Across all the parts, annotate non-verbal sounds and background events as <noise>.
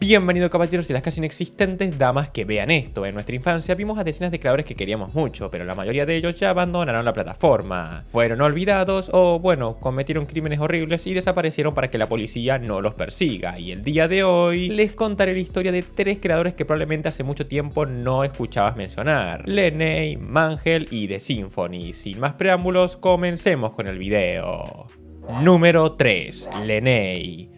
Bienvenidos caballeros y las casi inexistentes damas que vean esto. En nuestra infancia vimos a decenas de creadores que queríamos mucho, pero la mayoría de ellos ya abandonaron la plataforma. Fueron olvidados o, bueno, cometieron crímenes horribles y desaparecieron para que la policía no los persiga. Y el día de hoy les contaré la historia de tres creadores que probablemente hace mucho tiempo no escuchabas mencionar. Leney, Mangel y The Symphony. Sin más preámbulos, comencemos con el video. Número 3. Leney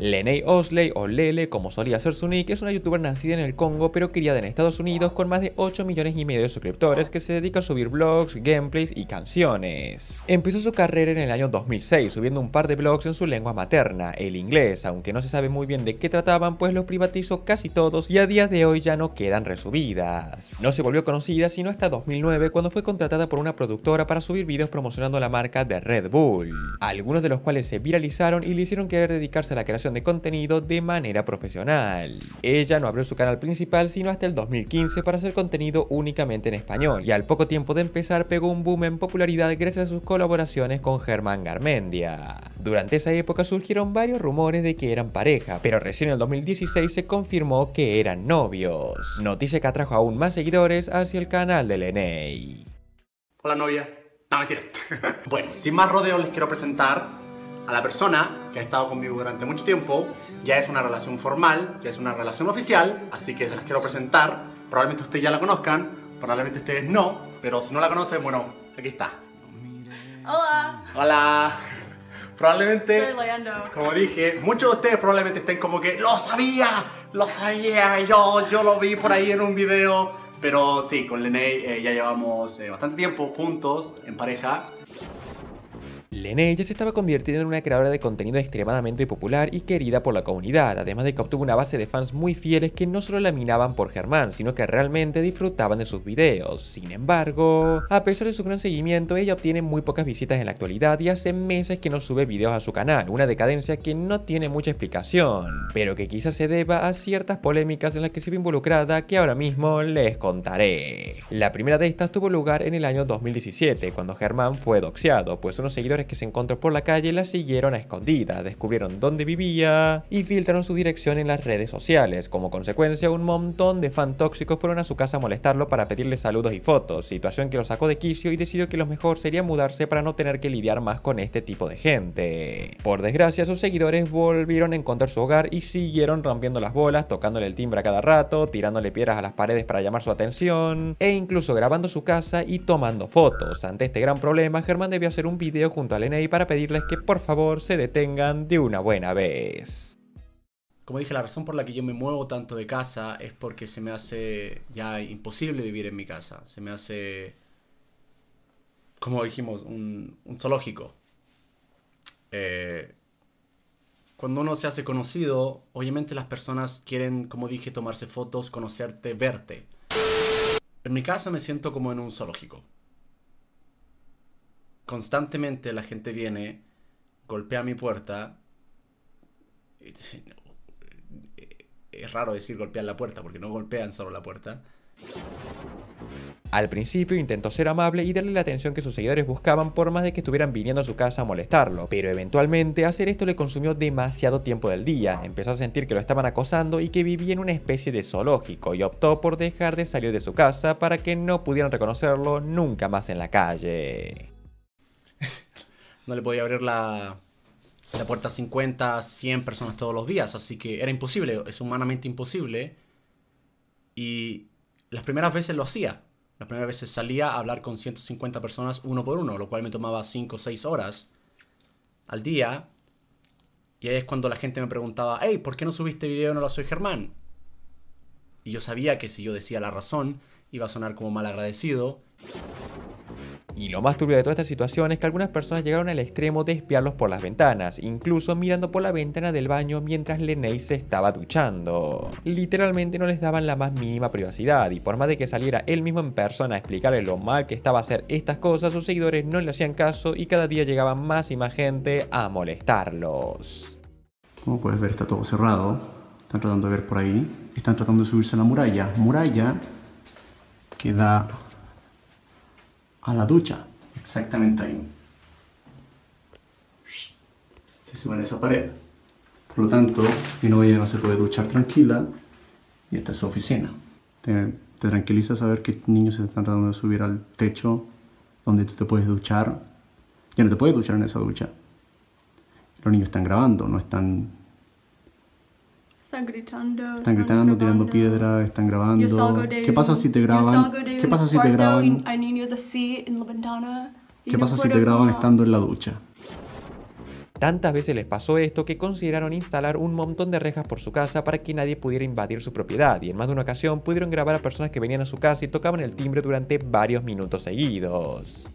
lene Osley, o Lele, como solía ser su nick, es una youtuber nacida en el Congo pero criada en Estados Unidos con más de 8 millones y medio de suscriptores que se dedica a subir vlogs, gameplays y canciones. Empezó su carrera en el año 2006 subiendo un par de vlogs en su lengua materna, el inglés, aunque no se sabe muy bien de qué trataban pues los privatizó casi todos y a día de hoy ya no quedan resubidas. No se volvió conocida sino hasta 2009 cuando fue contratada por una productora para subir videos promocionando la marca de Red Bull, algunos de los cuales se viralizaron y le hicieron querer dedicarse a la creación de contenido de manera profesional. Ella no abrió su canal principal sino hasta el 2015 para hacer contenido únicamente en español, y al poco tiempo de empezar pegó un boom en popularidad gracias a sus colaboraciones con Germán Garmendia. Durante esa época surgieron varios rumores de que eran pareja, pero recién en el 2016 se confirmó que eran novios, noticia que atrajo aún más seguidores hacia el canal de Leney. Hola novia. No, mentira. <laughs> bueno, sin más rodeo les quiero presentar a la persona que ha estado conmigo durante mucho tiempo, ya es una relación formal, ya es una relación oficial, así que se las quiero presentar. Probablemente ustedes ya la conozcan, probablemente ustedes no, pero si no la conocen, bueno, aquí está. Hola. Hola. Probablemente, como dije, muchos de ustedes probablemente estén como que lo sabía, lo sabía, yo, yo lo vi por ahí en un video. Pero sí, con Lene eh, ya llevamos eh, bastante tiempo juntos, en pareja. Lene se estaba convirtiendo en una creadora de contenido extremadamente popular y querida por la comunidad, además de que obtuvo una base de fans muy fieles que no solo la minaban por Germán, sino que realmente disfrutaban de sus videos. Sin embargo, a pesar de su gran seguimiento, ella obtiene muy pocas visitas en la actualidad y hace meses que no sube videos a su canal, una decadencia que no tiene mucha explicación, pero que quizás se deba a ciertas polémicas en las que se ve involucrada que ahora mismo les contaré. La primera de estas tuvo lugar en el año 2017, cuando Germán fue doxeado, pues unos seguidores que se encontró por la calle la siguieron a escondidas, descubrieron dónde vivía y filtraron su dirección en las redes sociales. Como consecuencia, un montón de fan tóxicos fueron a su casa a molestarlo para pedirle saludos y fotos, situación que lo sacó de quicio y decidió que lo mejor sería mudarse para no tener que lidiar más con este tipo de gente. Por desgracia, sus seguidores volvieron a encontrar su hogar y siguieron rompiendo las bolas, tocándole el timbre a cada rato, tirándole piedras a las paredes para llamar su atención e incluso grabando su casa y tomando fotos. Ante este gran problema, Germán debió hacer un video junto al NI para pedirles que por favor se detengan de una buena vez. Como dije, la razón por la que yo me muevo tanto de casa es porque se me hace ya imposible vivir en mi casa. Se me hace, como dijimos, un, zoológico. Eh, cuando uno se hace conocido, obviamente las personas quieren, como dije, tomarse fotos, conocerte, verte. En mi casa me siento como en un zoológico constantemente la gente viene, golpea mi puerta. Eh, es raro decir golpear la puerta, porque no golpean solo la puerta. Al principio intentó ser amable y darle la atención que sus seguidores buscaban por más de que estuvieran viniendo a su casa a molestarlo, pero eventualmente hacer esto le consumió demasiado tiempo del día, empezó a sentir que lo estaban acosando y que vivía en una especie de zoológico y optó por dejar de salir de su casa para que no pudieran reconocerlo nunca más en la calle no le podía abrir la, puerta a 50, 100 personas todos los días, así que era imposible, es humanamente imposible. Y las primeras veces lo hacía. Las primeras veces salía a hablar con 150 personas uno por uno, lo cual me tomaba 5 o 6 horas al día. Y ahí es cuando la gente me preguntaba, hey, ¿por qué no subiste video No lo soy Germán? Y yo sabía que si yo decía la razón, iba a sonar como mal agradecido. Y lo más turbio de toda esta situación es que algunas personas llegaron al extremo de espiarlos por las ventanas, incluso mirando por la ventana del baño mientras Leney se estaba duchando. Literalmente no les daban la más mínima privacidad y por más de que saliera él mismo en persona a explicarle lo mal que estaba hacer estas cosas, sus seguidores no le hacían caso y cada día llegaban más y más gente a molestarlos. Como puedes ver está todo cerrado, están tratando de ver por ahí, están tratando de subirse a la muralla, muralla que da a la ducha. Exactamente ahí. Se sube en esa pared. Por lo tanto, mi novia no se puede duchar tranquila y esta es su oficina. Te, te tranquiliza saber que niños se están tratando de subir al techo donde tú te puedes duchar. Ya no te puedes duchar en esa ducha. Los niños están grabando, no están están gritando. Están gritando, tirando piedras, están grabando. ¿Qué pasa si te graban? ¿Qué pasa si te graban? ¿Qué pasa si te graban estando en la ducha? Tantas veces les pasó esto que consideraron instalar un montón de rejas por su casa para que nadie pudiera invadir su propiedad y en más de una ocasión pudieron grabar a personas que venían a su casa y tocaban el timbre durante varios minutos seguidos.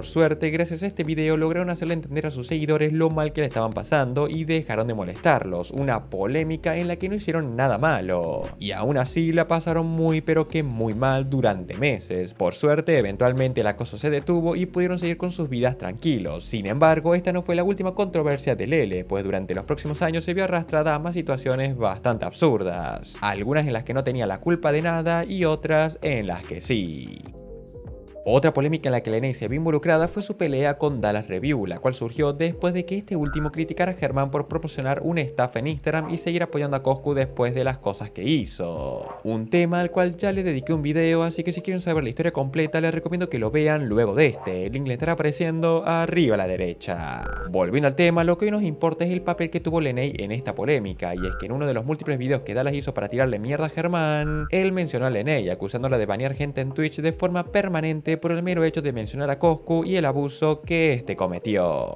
Por suerte, gracias a este video lograron hacerle entender a sus seguidores lo mal que le estaban pasando y dejaron de molestarlos, una polémica en la que no hicieron nada malo. Y aún así la pasaron muy pero que muy mal durante meses. Por suerte, eventualmente el acoso se detuvo y pudieron seguir con sus vidas tranquilos. Sin embargo, esta no fue la última controversia de Lele, pues durante los próximos años se vio arrastrada a más situaciones bastante absurdas. Algunas en las que no tenía la culpa de nada y otras en las que sí. Otra polémica en la que Leney se vio involucrada fue su pelea con Dallas Review, la cual surgió después de que este último criticara a Germán por proporcionar un staff en Instagram y seguir apoyando a Coscu después de las cosas que hizo. Un tema al cual ya le dediqué un video, así que si quieren saber la historia completa les recomiendo que lo vean luego de este, el link le estará apareciendo arriba a la derecha. Volviendo al tema, lo que hoy nos importa es el papel que tuvo Leney en esta polémica, y es que en uno de los múltiples videos que Dallas hizo para tirarle mierda a Germán, él mencionó a Leney acusándola de banear gente en Twitch de forma permanente por el mero hecho de mencionar a Coscu y el abuso que este cometió.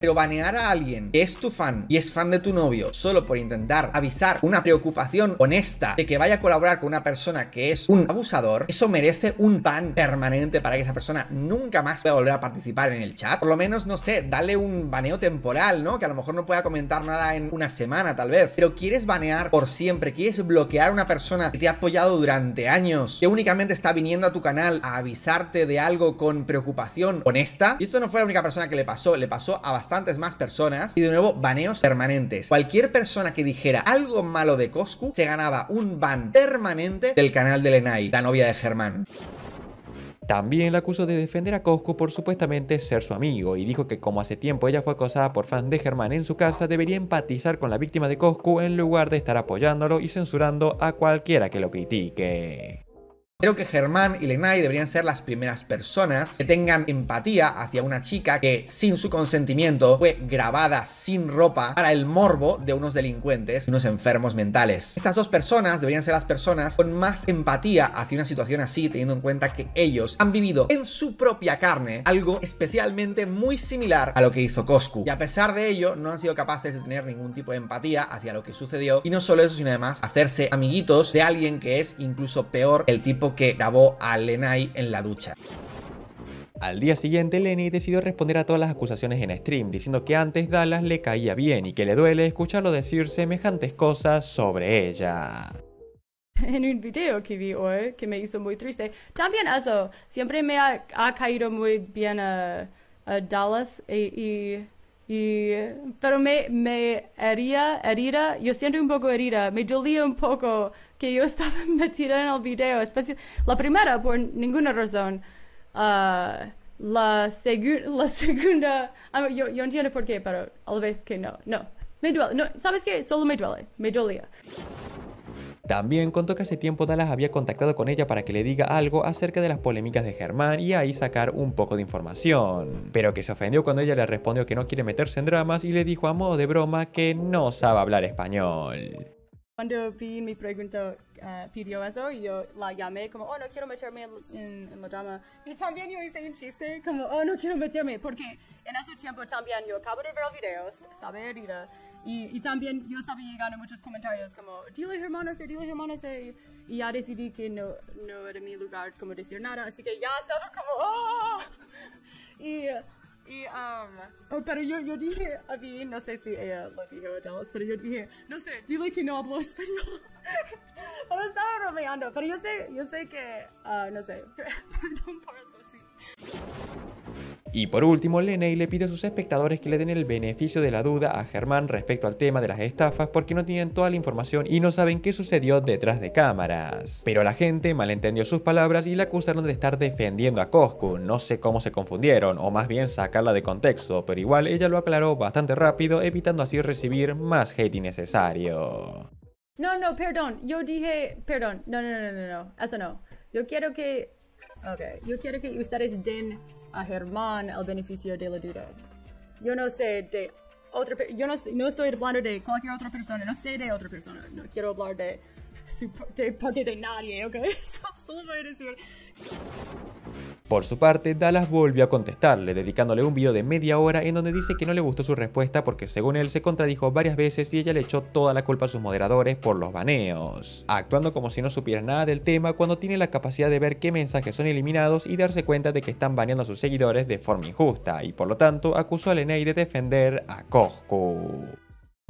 Pero banear a alguien que es tu fan y es fan de tu novio solo por intentar avisar una preocupación honesta de que vaya a colaborar con una persona que es un abusador, eso merece un ban permanente para que esa persona nunca más pueda volver a participar en el chat. Por lo menos, no sé, dale un baneo temporal, ¿no? Que a lo mejor no pueda comentar nada en una semana, tal vez. Pero quieres banear por siempre, quieres bloquear a una persona que te ha apoyado durante años, que únicamente está viniendo a tu canal a avisarte de algo con preocupación honesta. Y esto no fue la única persona que le pasó, le pasó a bastante bastantes más personas. Y de nuevo, baneos permanentes. Cualquier persona que dijera algo malo de Coscu se ganaba un ban permanente del canal de Lenai, la novia de Germán. También la acusó de defender a Coscu por supuestamente ser su amigo y dijo que como hace tiempo ella fue acosada por fans de Germán en su casa, debería empatizar con la víctima de Coscu en lugar de estar apoyándolo y censurando a cualquiera que lo critique. Creo que Germán y Lenai deberían ser las primeras personas que tengan empatía hacia una chica que sin su consentimiento fue grabada sin ropa para el morbo de unos delincuentes y unos enfermos mentales. Estas dos personas deberían ser las personas con más empatía hacia una situación así, teniendo en cuenta que ellos han vivido en su propia carne algo especialmente muy similar a lo que hizo Coscu. Y a pesar de ello, no han sido capaces de tener ningún tipo de empatía hacia lo que sucedió. Y no solo eso, sino además hacerse amiguitos de alguien que es incluso peor el tipo que grabó a Lenai en la ducha. Al día siguiente, Lenny decidió responder a todas las acusaciones en stream, diciendo que antes Dallas le caía bien y que le duele escucharlo decir semejantes cosas sobre ella. <laughs> En un video que vi hoy, que me hizo muy triste, también eso, siempre me ha, caído muy bien a, Dallas y, y, pero me, me hería, herida, yo siento un poco herida, me dolía un poco que yo estaba <laughs> metida en el video. La primera, por ninguna razón. Uh, la, <laughs> la segunda, yo, entiendo por qué, pero a la vez que no. No, me duele. No, ¿Sabes qué? Solo me duele. Me dolía. También contó que hace tiempo Dallas había contactado con ella para que le diga algo acerca de las polémicas de Germán y ahí sacar un poco de información. Pero que se ofendió cuando ella le respondió que no quiere meterse en dramas y le dijo a modo de broma que no sabe hablar español cuando vi mi pregunta ah, pidió eso, yo la llamé como, oh, no quiero meterme en, en, la drama. Y también yo hice un chiste como, oh, no quiero meterme, porque en ese tiempo también yo acabo de ver el video, estaba herida. Y, y también yo estaba llegando muchos comentarios como, dile hermanos, este, dile hermanos, este", y ya decidí que no, no era mi lugar como decir nada, así que ya estaba como, oh. y... Y, um, oh, pero yo, yo dije a mí, no sé si ella lo dijo a Dallas, pero yo dije, no sé, dile que no hablo español. <laughs> pero estaba bromeando, pero yo sé, yo sé que, uh, no sé, <laughs> perdón por eso, sí. Y por último, Leney le pide a sus espectadores que le den el beneficio de la duda a Germán respecto al tema de las estafas porque no tienen toda la información y no saben qué sucedió detrás de cámaras. Pero la gente malentendió sus palabras y la acusaron de estar defendiendo a Cosco, no sé cómo se confundieron, o más bien sacarla de contexto, pero igual ella lo aclaró bastante rápido, evitando así recibir más hate innecesario. No, no, perdón, yo dije, perdón, no, no, no, no, no, eso no. Yo quiero que, ok, yo quiero que ustedes den a Germán el beneficio de la duda. Yo no sé de otra, yo no, no estoy hablando de cualquier otra persona, no sé de otra persona, no quiero hablar de <laughs> Por su parte, Dallas volvió a contestarle, dedicándole un video de media hora en donde dice que no le gustó su respuesta porque según él se contradijo varias veces y ella le echó toda la culpa a sus moderadores por los baneos, actuando como si no supiera nada del tema cuando tiene la capacidad de ver qué mensajes son eliminados y darse cuenta de que están baneando a sus seguidores de forma injusta, y por lo tanto acusó a Lenei de defender a Coscu.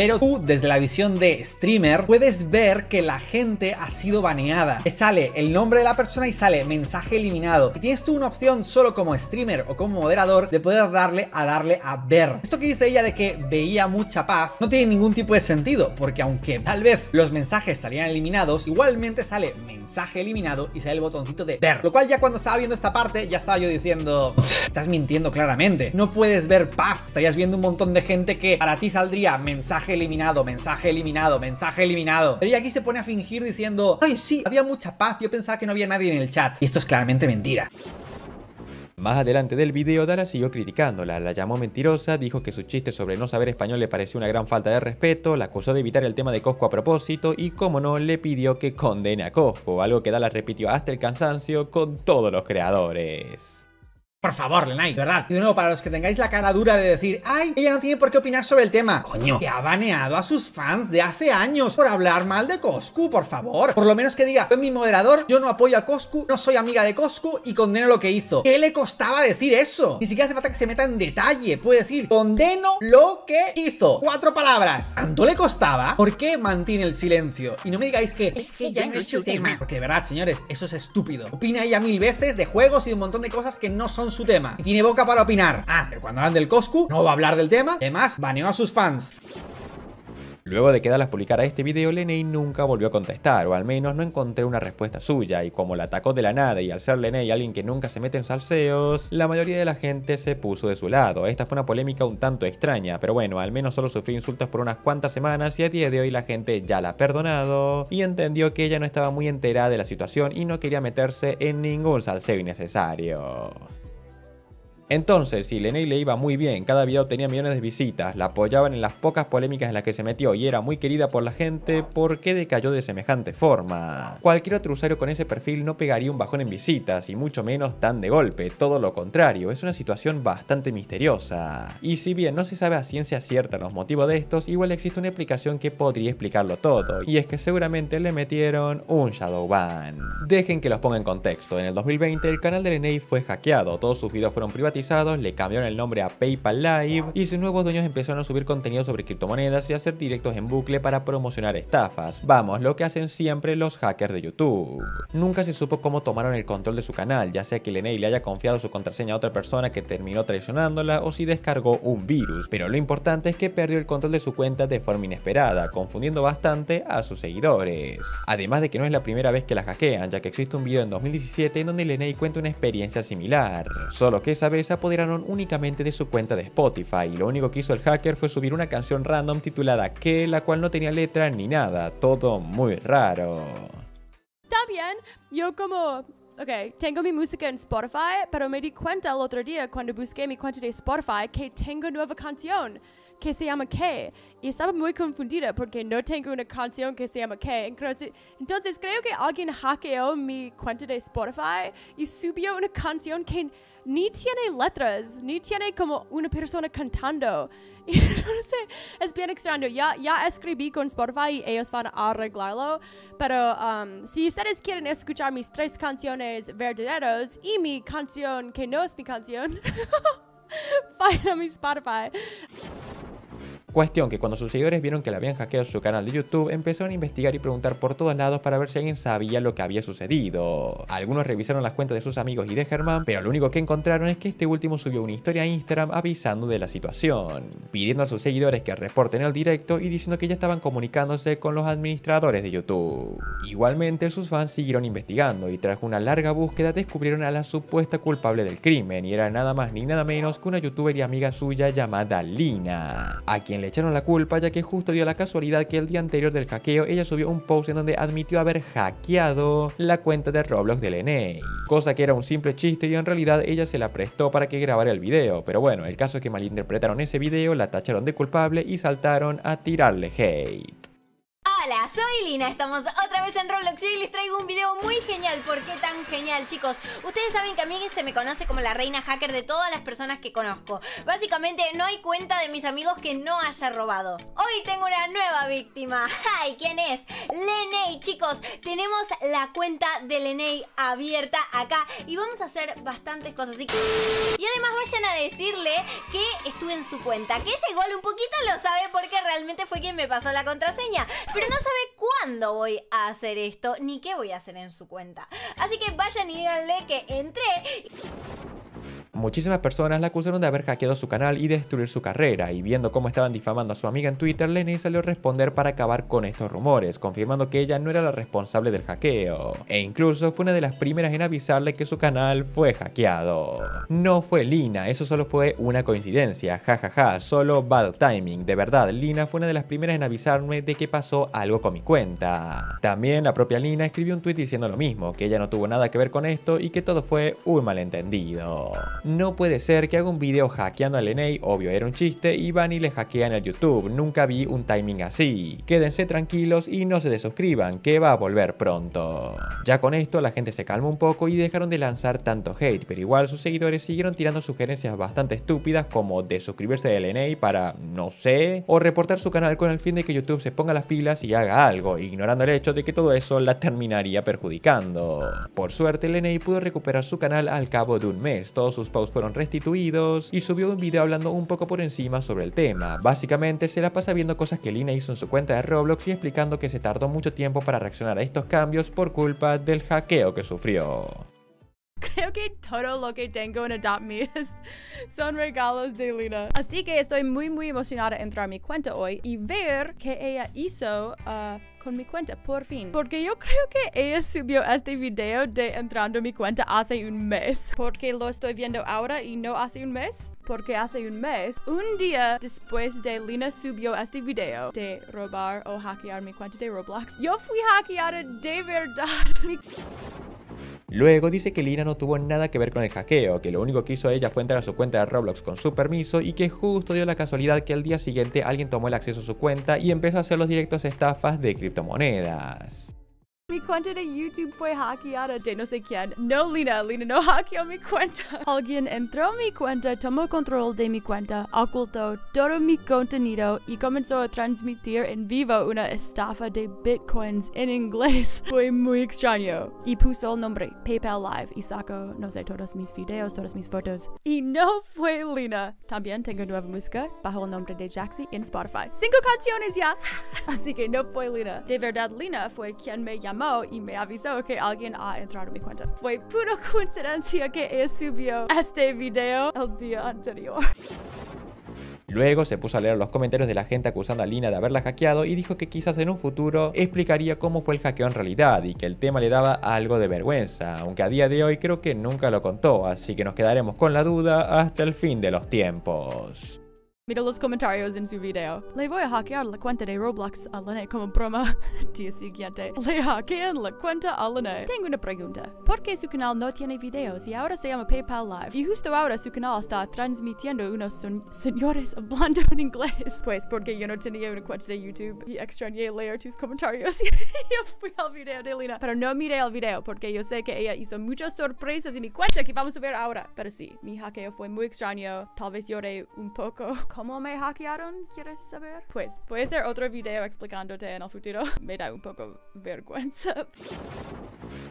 Pero tú, desde la visión de streamer, puedes ver que la gente ha sido baneada. sale el nombre de la persona y sale mensaje eliminado. Y tienes tú una opción solo como streamer o como moderador de poder darle a darle a ver. Esto que dice ella de que veía mucha paz no tiene ningún tipo de sentido, porque aunque tal vez los mensajes salían eliminados, igualmente sale mensaje eliminado y sale el botoncito de ver. Lo cual ya cuando estaba viendo esta parte, ya estaba yo diciendo, estás mintiendo claramente. No puedes ver paz. Estarías viendo un montón de gente que para ti saldría mensaje eliminado, mensaje eliminado, mensaje eliminado. Pero ella aquí se pone a fingir diciendo, ay sí, había mucha paz, yo pensaba que no había nadie en el chat. Y esto es claramente mentira. Más adelante del video, Dara siguió criticándola, la llamó mentirosa, dijo que su chiste sobre no saber español le pareció una gran falta de respeto, la acusó de evitar el tema de Cosco a propósito y, como no, le pidió que condene a Cosco, algo que Dara repitió hasta el cansancio con todos los creadores. Por favor, Lenai, ¿verdad? Y de nuevo, para los que tengáis la cara dura de decir, ay, ella no tiene por qué opinar sobre el tema. Coño, que ha baneado a sus fans de hace años por hablar mal de Coscu, por favor. Por lo menos que diga, yo mi moderador, yo no apoyo a Coscu, no soy amiga de Coscu y condeno lo que hizo. ¿Qué le costaba decir eso? Ni siquiera hace falta que se meta en detalle. Puede decir, condeno lo que hizo. Cuatro palabras. ¿Tanto le costaba? ¿Por qué mantiene el silencio? Y no me digáis que es que ya no es su tema. Porque de verdad, señores, eso es estúpido. Opina ella mil veces de juegos y de un montón de cosas que no son su tema. Y tiene boca para opinar. Ah, pero cuando hablan del Coscu, no va a hablar del tema. Además, baneó a sus fans. Luego de que Dalas publicara este video, Leney nunca volvió a contestar, o al menos no encontré una respuesta suya, y como la atacó de la nada y al ser Leney alguien que nunca se mete en salseos, la mayoría de la gente se puso de su lado. Esta fue una polémica un tanto extraña, pero bueno, al menos solo sufrió insultos por unas cuantas semanas y a día de hoy la gente ya la ha perdonado y entendió que ella no estaba muy enterada de la situación y no quería meterse en ningún salseo innecesario. Entonces, si Lenei le iba muy bien, cada video tenía millones de visitas, la apoyaban en las pocas polémicas en las que se metió y era muy querida por la gente, ¿por qué decayó de semejante forma? Cualquier otro usuario con ese perfil no pegaría un bajón en visitas, y mucho menos tan de golpe, todo lo contrario, es una situación bastante misteriosa. Y si bien no se sabe a ciencia cierta los motivos de estos, igual existe una explicación que podría explicarlo todo, y es que seguramente le metieron un Shadowban. Dejen que los ponga en contexto, en el 2020 el canal de Lenei fue hackeado, todos sus videos fueron privados le cambiaron el nombre a PayPal Live y sus nuevos dueños empezaron a subir contenido sobre criptomonedas y hacer directos en bucle para promocionar estafas. Vamos, lo que hacen siempre los hackers de YouTube. Nunca se supo cómo tomaron el control de su canal, ya sea que Leney le haya confiado su contraseña a otra persona que terminó traicionándola o si descargó un virus, pero lo importante es que perdió el control de su cuenta de forma inesperada, confundiendo bastante a sus seguidores. Además de que no es la primera vez que la hackean, ya que existe un video en 2017 en donde Leney cuenta una experiencia similar, solo que esa vez se apoderaron únicamente de su cuenta de Spotify y lo único que hizo el hacker fue subir una canción random titulada Que, la cual no tenía letra ni nada, todo muy raro. Está bien, yo como... Ok, tengo mi música en Spotify, pero me di cuenta el otro día cuando busqué mi cuenta de Spotify que tengo nueva canción que se llama Qué. Y estaba muy confundida porque no tengo una canción que se llama Qué. Entonces, creo que alguien hackeó mi cuenta de Spotify y subió una canción que ni tiene letras, ni tiene como una persona cantando. <laughs> es bien extraño. Ya, ya escribí con Spotify y ellos van a arreglarlo. Pero um, si ustedes quieren escuchar mis tres canciones verdaderos y mi canción que no es mi canción, <laughs> vayan a mi Spotify. Cuestión que cuando sus seguidores vieron que le habían hackeado su canal de YouTube, empezaron a investigar y preguntar por todos lados para ver si alguien sabía lo que había sucedido. Algunos revisaron las cuentas de sus amigos y de Germán, pero lo único que encontraron es que este último subió una historia a Instagram avisando de la situación, pidiendo a sus seguidores que reporten el directo y diciendo que ya estaban comunicándose con los administradores de YouTube. Igualmente, sus fans siguieron investigando y tras una larga búsqueda descubrieron a la supuesta culpable del crimen y era nada más ni nada menos que una youtuber y amiga suya llamada Lina, a quien le echaron la culpa ya que justo dio la casualidad que el día anterior del hackeo ella subió un post en donde admitió haber hackeado la cuenta de Roblox del NA, e. cosa que era un simple chiste y en realidad ella se la prestó para que grabara el video, pero bueno, el caso es que malinterpretaron ese video, la tacharon de culpable y saltaron a tirarle hate. Hola, soy Lina, estamos otra vez en Roblox y les traigo un video muy genial. ¿Por qué tan genial, chicos? Ustedes saben que a mí se me conoce como la reina hacker de todas las personas que conozco. Básicamente, no hay cuenta de mis amigos que no haya robado. Hoy tengo una nueva víctima. <laughs> ¡Ay! ¿Quién es? Lenei, chicos. Tenemos la cuenta de Lenei abierta acá y vamos a hacer bastantes cosas. Y, y además vayan a decirle que estuve en su cuenta. Que ella igual un poquito lo sabe porque realmente fue quien me pasó la contraseña no sabe cuándo voy a hacer esto ni qué voy a hacer en su cuenta. Así que vayan y díganle que entré. Muchísimas personas la acusaron de haber hackeado su canal y destruir su carrera, y viendo cómo estaban difamando a su amiga en Twitter, Lenny salió a responder para acabar con estos rumores, confirmando que ella no era la responsable del hackeo, e incluso fue una de las primeras en avisarle que su canal fue hackeado. No fue Lina, eso solo fue una coincidencia, jajaja, solo bad timing, de verdad, Lina fue una de las primeras en avisarme de que pasó algo con mi cuenta. También la propia Lina escribió un tweet diciendo lo mismo, que ella no tuvo nada que ver con esto y que todo fue un malentendido no puede ser que haga un video hackeando al NA, obvio era un chiste, y van y le hackean el YouTube, nunca vi un timing así. Quédense tranquilos y no se desuscriban, que va a volver pronto. Ya con esto la gente se calma un poco y dejaron de lanzar tanto hate, pero igual sus seguidores siguieron tirando sugerencias bastante estúpidas como de suscribirse al NA para, no sé, o reportar su canal con el fin de que YouTube se ponga las pilas y haga algo, ignorando el hecho de que todo eso la terminaría perjudicando. Por suerte, el pudo recuperar su canal al cabo de un mes, todos sus fueron restituidos y subió un video hablando un poco por encima sobre el tema. Básicamente se la pasa viendo cosas que Lina hizo en su cuenta de Roblox y explicando que se tardó mucho tiempo para reaccionar a estos cambios por culpa del hackeo que sufrió. Creo que todo lo que tengo en Adopt Me son regalos de Lina. Así que estoy muy muy emocionada de entrar a mi cuenta hoy y ver que ella hizo uh, con mi cuenta, por fin. Porque yo creo que ella subió este video de entrando a mi cuenta hace un mes. Porque lo estoy viendo ahora y no hace un mes. Porque hace un mes, un día después de Lina subió este video de robar o hackear mi cuenta de Roblox, yo fui hackeada de verdad. Luego dice que Lina no tuvo nada que ver con el hackeo, que lo único que hizo ella fue entrar a su cuenta de Roblox con su permiso y que justo dio la casualidad que al día siguiente alguien tomó el acceso a su cuenta y empezó a hacer los directos estafas de criptomonedas. Mi cuenta de YouTube fue hackeada de no sé quién. No, Lina, Lina no hackeó mi cuenta. <laughs> Alguien entró a mi cuenta, tomó control de mi cuenta, ocultó todo mi contenido y comenzó a transmitir en vivo una estafa de bitcoins en inglés. <laughs> Fue muy extraño. Y puso el nombre PayPal Live y sacó, no sé, todos mis videos, todas mis fotos. Y no fue Lina. También tengo nueva música bajo el nombre de Jaxi en Spotify. Cinco canciones ya. <laughs> Así que no fue Lina. De verdad, Lina fue quien me llamó y me avisó que alguien ha entrado en mi cuenta. Fue pura <laughs> coincidencia que subió este video el día anterior. Luego se puso a leer los comentarios de la gente acusando a Lina de haberla hackeado y dijo que quizás en un futuro explicaría cómo fue el hackeo en realidad y que el tema le daba algo de vergüenza, aunque a día de hoy creo que nunca lo contó, así que nos quedaremos con la duda hasta el fin de los tiempos. Mira los comentarios en su video. Le voy a hackear la cuenta de Roblox a Lene como broma. Día <laughs> siguiente, le hackean la cuenta a Lene. Tengo una pregunta. ¿Por qué su canal no tiene videos y ahora se llama PayPal Live? Y justo ahora su canal está transmitiendo unos señores hablando en inglés. <laughs> Pues porque yo no tenía una cuenta de YouTube y extrañé leer tus comentarios. <laughs> yo fui al video de Lina. Pero no miré el video porque yo sé que ella hizo muchas sorpresas en mi cuenta que vamos a ver ahora. Pero sí, mi hackeo fue muy extraño. Tal vez lloré un poco cómo me hackearon, ¿quieres saber? Pues puede ser otro video explicándote en el futuro. <laughs> Me da un poco vergüenza.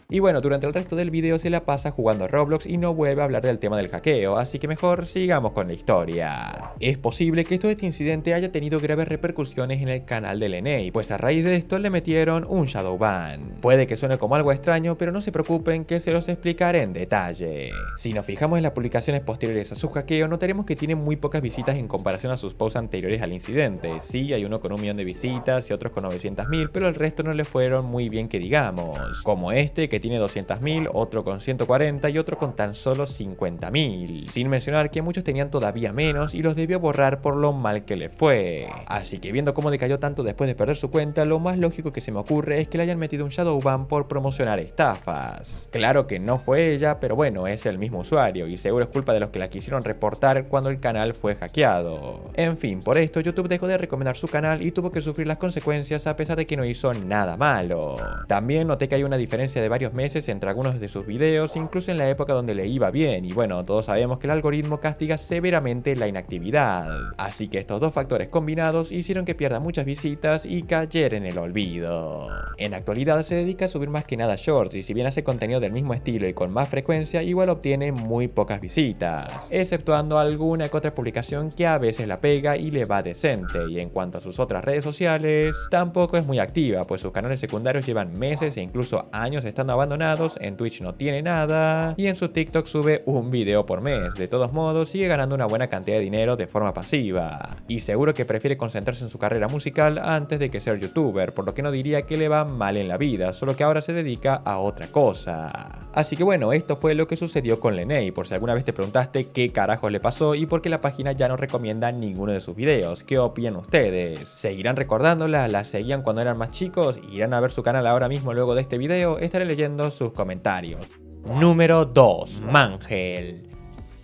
Y bueno, durante el resto del video se la pasa jugando a Roblox y no vuelve a hablar del tema del hackeo, así que mejor sigamos con la historia. Es posible que todo este incidente haya tenido graves repercusiones en el canal del NA, e, pues a raíz de esto le metieron un shadow ban. Puede que suene como algo extraño, pero no se preocupen que se los explicaré en detalle. Si nos fijamos en las publicaciones posteriores a su hackeo, notaremos que tiene muy pocas visitas en comparación a sus posts anteriores al incidente. Sí, hay uno con un millón de visitas y otros con 900.000, pero el resto no le fueron muy bien que digamos. Como este que tiene 200.000, otro con 140 y otro con tan solo 50.000. Sin mencionar que muchos tenían todavía menos y los debió borrar por lo mal que le fue. Así que viendo cómo decayó tanto después de perder su cuenta, lo más lógico que se me ocurre es que le hayan metido un Shadowban por promocionar estafas. Claro que no fue ella, pero bueno, es el mismo usuario y seguro es culpa de los que la quisieron reportar cuando el canal fue hackeado. En fin, por esto YouTube dejó de recomendar su canal y tuvo que sufrir las consecuencias a pesar de que no hizo nada malo. También noté que hay una diferencia de varios meses entre algunos de sus videos, incluso en la época donde le iba bien, y bueno, todos sabemos que el algoritmo castiga severamente la inactividad. Así que estos dos factores combinados hicieron que pierda muchas visitas y cayera en el olvido. En actualidad se dedica a subir más que nada shorts y si bien hace contenido del mismo estilo y con más frecuencia, igual obtiene muy pocas visitas, exceptuando alguna que otra publicación que a veces la pega y le va decente, y en cuanto a sus otras redes sociales, tampoco es muy activa, pues sus canales secundarios llevan meses e incluso años estando abandonados, en Twitch no tiene nada, y en su TikTok sube un video por mes, de todos modos sigue ganando una buena cantidad de dinero de forma pasiva, y seguro que prefiere concentrarse en su carrera musical antes de que ser youtuber, por lo que no diría que le va mal en la vida, solo que ahora se dedica a otra cosa. Así que bueno, esto fue lo que sucedió con Lenei, por si alguna vez te preguntaste qué carajos le pasó y por qué la página ya no recomienda ninguno de sus videos. ¿Qué opinan ustedes? ¿Seguirán recordándola? ¿La seguían cuando eran más chicos? ¿Irán a ver su canal ahora mismo luego de este video? Estaré leyendo sus comentarios. Número 2. Mangel.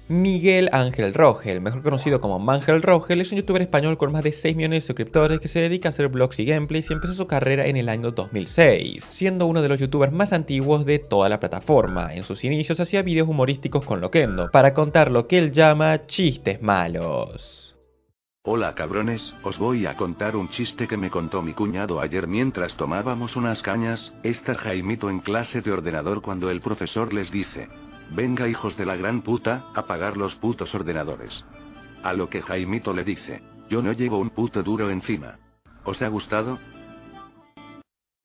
Miguel Ángel Rogel, mejor conocido como Mangel Rogel, es un youtuber español con más de 6 millones de suscriptores que se dedica a hacer vlogs y gameplays y empezó su carrera en el año 2006, siendo uno de los youtubers más antiguos de toda la plataforma. En sus inicios hacía videos humorísticos con Loquendo para contar lo que él llama chistes malos. Hola cabrones, os voy a contar un chiste que me contó mi cuñado ayer mientras tomábamos unas cañas, está Jaimito en clase de ordenador cuando el profesor les dice. Venga hijos de la gran puta, apagar los putos ordenadores. A lo que Jaimito le dice, yo no llevo un puto duro encima. ¿Os ha gustado?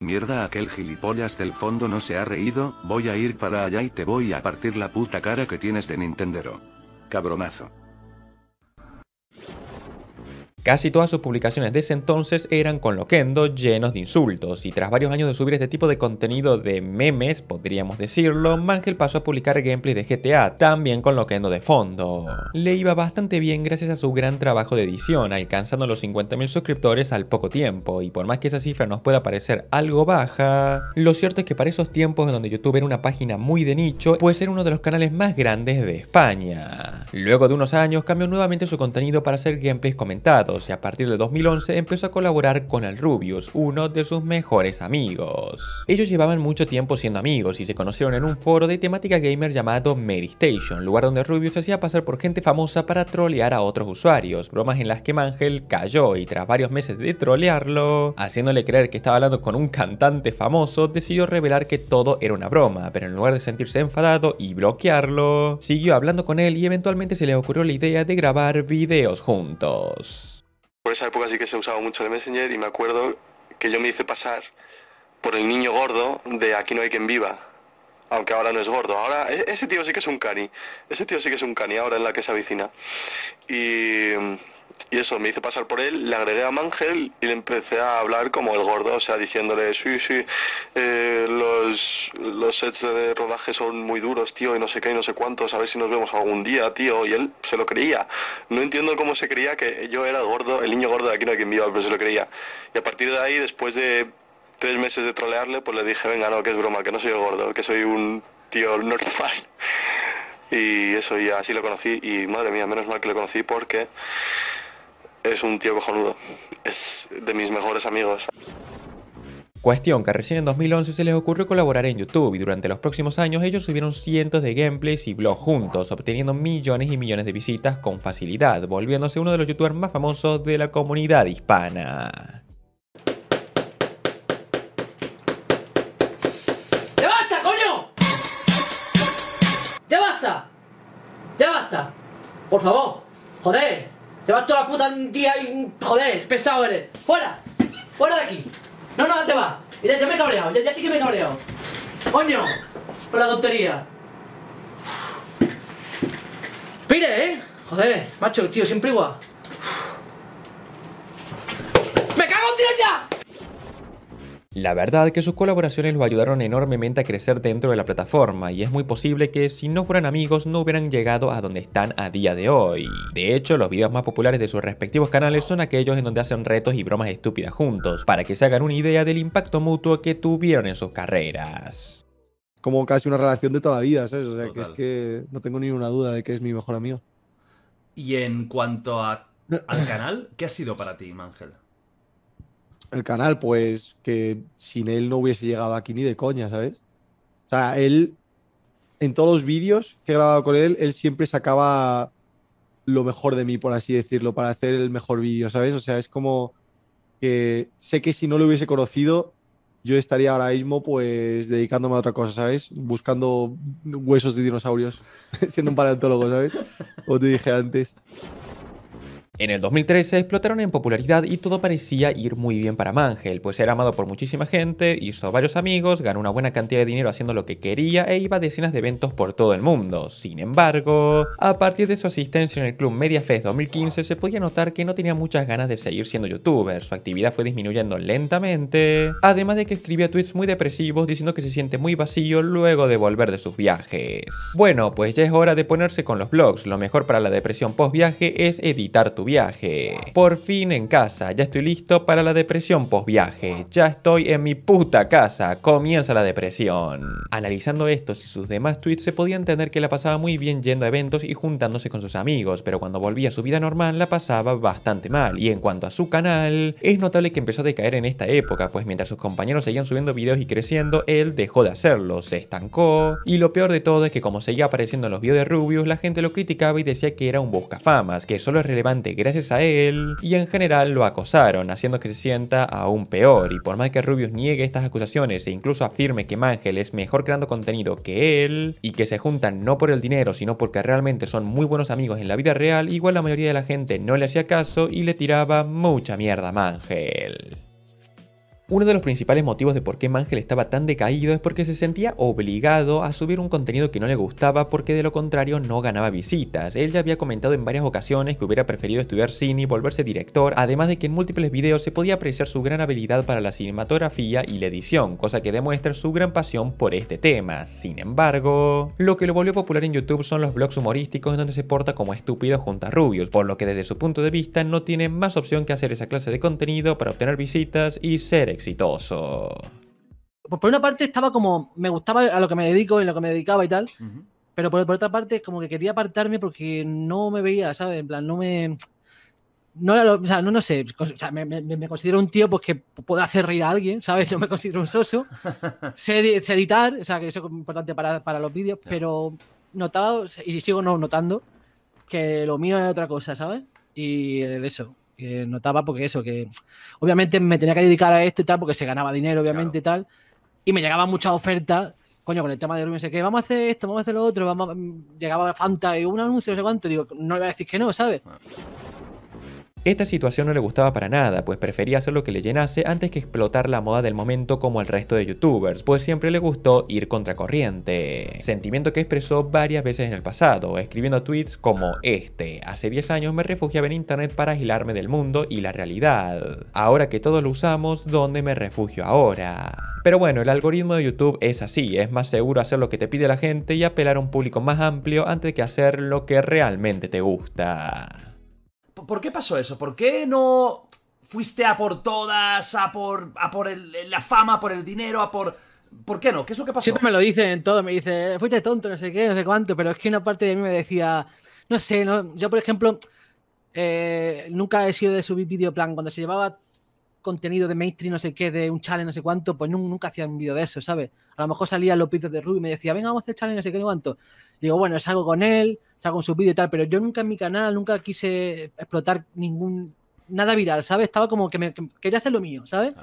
Mierda aquel gilipollas del fondo no se ha reído, voy a ir para allá y te voy a partir la puta cara que tienes de Nintendero. Cabronazo. Casi todas sus publicaciones de ese entonces eran con loquendo, llenos de insultos, y tras varios años de subir este tipo de contenido de memes, podríamos decirlo, Mangel pasó a publicar gameplays de GTA, también con loquendo de fondo. Le iba bastante bien gracias a su gran trabajo de edición, alcanzando los 50.000 suscriptores al poco tiempo, y por más que esa cifra nos pueda parecer algo baja, lo cierto es que para esos tiempos en donde YouTube era una página muy de nicho, puede ser uno de los canales más grandes de España. Luego de unos años cambió nuevamente su contenido para hacer gameplays comentados, y a partir de 2011 empezó a colaborar con el Rubius, uno de sus mejores amigos. Ellos llevaban mucho tiempo siendo amigos y se conocieron en un foro de temática gamer llamado Station, lugar donde Rubius hacía pasar por gente famosa para trolear a otros usuarios, bromas en las que Mangel cayó y tras varios meses de trolearlo, haciéndole creer que estaba hablando con un cantante famoso, decidió revelar que todo era una broma, pero en lugar de sentirse enfadado y bloquearlo, siguió hablando con él y eventualmente se le ocurrió la idea de grabar videos juntos esa época sí que se usaba mucho el Messenger y me acuerdo que yo me hice pasar por el niño gordo de Aquí no hay quien viva. Aunque ahora no es gordo. Ahora, e-, ese tío sí que es un cani. Ese tío sí que es un cani ahora en la que se avicina. Y y eso me hice pasar por él, le agregué a Mangel y le empecé a hablar como el gordo, o sea, diciéndole, sí, sí, eh, los, los sets de rodaje son muy duros, tío, y no sé qué, y no sé cuántos, a ver si nos vemos algún día, tío, y él se lo creía. No entiendo cómo se creía que yo era gordo, el niño gordo de aquí no quien viva, pero se lo creía. Y a partir de ahí, después de tres meses de trolearle, pues le dije, venga, no, que es broma, que no soy el gordo, que soy un tío normal. Y eso, ya así lo conocí. Y madre mía, menos mal que lo conocí porque es un tío cojonudo. Es de mis mejores amigos. Cuestión que recién en 2011 se les ocurrió colaborar en YouTube y durante los próximos años ellos subieron cientos de gameplays y blogs juntos, obteniendo millones y millones de visitas con facilidad, volviéndose uno de los youtubers más famosos de la comunidad hispana. por favor. Joder. Llevas toda la puta día y... Joder, pesado eres. ¡Fuera! ¡Fuera de aquí! No, no, te vas. Ya, ya me he cabreado. Ya, ya sí que me he cabreado. ¡Coño! Por la tontería. Pire, ¿eh? Joder, macho, tío, siempre igual. ¡Me cago en ya! La verdad que sus colaboraciones lo ayudaron enormemente a crecer dentro de la plataforma y es muy posible que si no fueran amigos no hubieran llegado a donde están a día de hoy. De hecho, los videos más populares de sus respectivos canales son aquellos en donde hacen retos y bromas estúpidas juntos, para que se hagan una idea del impacto mutuo que tuvieron en sus carreras como casi una relación de toda la vida, ¿sabes? O sea, que es que no tengo ni una duda de que es mi mejor amigo. Y en cuanto al canal, ¿qué ha sido para ti, Mangel? El canal, pues que sin él no hubiese llegado aquí ni de coña, ¿sabes? O sea, él, en todos los vídeos que he grabado con él, él siempre sacaba lo mejor de mí, por así decirlo, para hacer el mejor vídeo, ¿sabes? O sea, es como que sé que si no lo hubiese conocido, yo estaría ahora mismo pues dedicándome a otra cosa, ¿sabes? Buscando huesos de dinosaurios, <laughs> siendo un paleontólogo, ¿sabes? o te dije antes. En el 2013 explotaron en popularidad y todo parecía ir muy bien para Mangel, pues era amado por muchísima gente, hizo varios amigos, ganó una buena cantidad de dinero haciendo lo que quería e iba a decenas de eventos por todo el mundo. Sin embargo, a partir de su asistencia en el club MediaFest 2015 se podía notar que no tenía muchas ganas de seguir siendo youtuber, su actividad fue disminuyendo lentamente, además de que escribía tweets muy depresivos diciendo que se siente muy vacío luego de volver de sus viajes. Bueno, pues ya es hora de ponerse con los blogs, lo mejor para la depresión post viaje es editar tu viaje. Por fin en casa, ya estoy listo para la depresión post viaje. Ya estoy en mi puta casa, comienza la depresión. Analizando estos y sus demás tweets se podía entender que la pasaba muy bien yendo a eventos y juntándose con sus amigos, pero cuando volvía a su vida normal la pasaba bastante mal. Y en cuanto a su canal, es notable que empezó a decaer en esta época, pues mientras sus compañeros seguían subiendo videos y creciendo, él dejó de hacerlo, se estancó. Y lo peor de todo es que como seguía apareciendo en los videos de Rubius, la gente lo criticaba y decía que era un buscafamas, que solo es relevante gracias a él y en general lo acosaron, haciendo que se sienta aún peor. Y por más que Rubius niegue estas acusaciones e incluso afirme que Mangel es mejor creando contenido que él y que se juntan no por el dinero, sino porque realmente son muy buenos amigos en la vida real, igual la mayoría de la gente no le hacía caso y le tiraba mucha mierda a Mangel. Uno de los principales motivos de por qué Mangel estaba tan decaído es porque se sentía obligado a subir un contenido que no le gustaba porque de lo contrario no ganaba visitas. Él ya había comentado en varias ocasiones que hubiera preferido estudiar cine y volverse director, además de que en múltiples videos se podía apreciar su gran habilidad para la cinematografía y la edición, cosa que demuestra su gran pasión por este tema. Sin embargo, lo que lo volvió popular en YouTube son los blogs humorísticos en donde se porta como estúpido junto a Rubius, por lo que desde su punto de vista no tiene más opción que hacer esa clase de contenido para obtener visitas y ser exitoso. por una parte estaba como, me gustaba a lo que me dedico y lo que me dedicaba y tal, pero por, otra parte es como que quería apartarme porque no me veía, ¿sabes? En plan, no me... No, o sea, no, sé, o sea, me, considero un tío pues, que puede hacer reír a alguien, ¿sabes? No me considero un soso. <laughs> sé, editar, o sea, que eso es importante para, para los vídeos, pero notaba, y sigo notando, que lo mío es otra cosa, ¿sabes? Y de eso, que notaba porque eso, que obviamente me tenía que dedicar a esto y tal, porque se ganaba dinero, obviamente y tal, y me llegaban muchas ofertas, coño, con el tema de Rubio, no sé qué, vamos a hacer esto, vamos a hacer lo otro, vamos a... llegaba Fanta y un anuncio, no sé cuánto, digo, no iba a decir que no, ¿sabes? Esta situación no le gustaba para nada, pues prefería hacer lo que le llenase antes que explotar la moda del momento como el resto de youtubers, pues siempre le gustó ir contracorriente. Sentimiento que expresó varias veces en el pasado, escribiendo tweets como este, hace 10 años me refugiaba en internet para agilarme del mundo y la realidad. Ahora que todos lo usamos, ¿dónde me refugio ahora? Pero bueno, el algoritmo de YouTube es así, es más seguro hacer lo que te pide la gente y apelar a un público más amplio antes que hacer lo que realmente te gusta. ¿Por qué pasó eso? ¿Por qué no fuiste a por todas, a por, a por la fama, por el dinero, a por... ¿Por qué no? ¿Qué es lo que pasó? Siempre me lo dicen en todo, me dicen, eh, fuiste tonto, no sé qué, no sé cuánto, pero es que una parte de mí me decía, no sé, yo por ejemplo, eh, nunca he sido de subir video plan, cuando se llevaba contenido de mainstream, no sé qué, de un challenge, no sé cuánto, pues nunca hacía un video de eso, ¿sabes? A lo mejor salía los de Ruby y me decía, venga, vamos a hacer challenge, no sé qué, no cuánto. Digo, bueno, salgo con él, o sea, con su vídeos y tal, pero yo nunca en mi canal, nunca quise explotar ningún, nada viral, ¿sabes? Estaba como que me quería hacer lo mío, ¿sabes?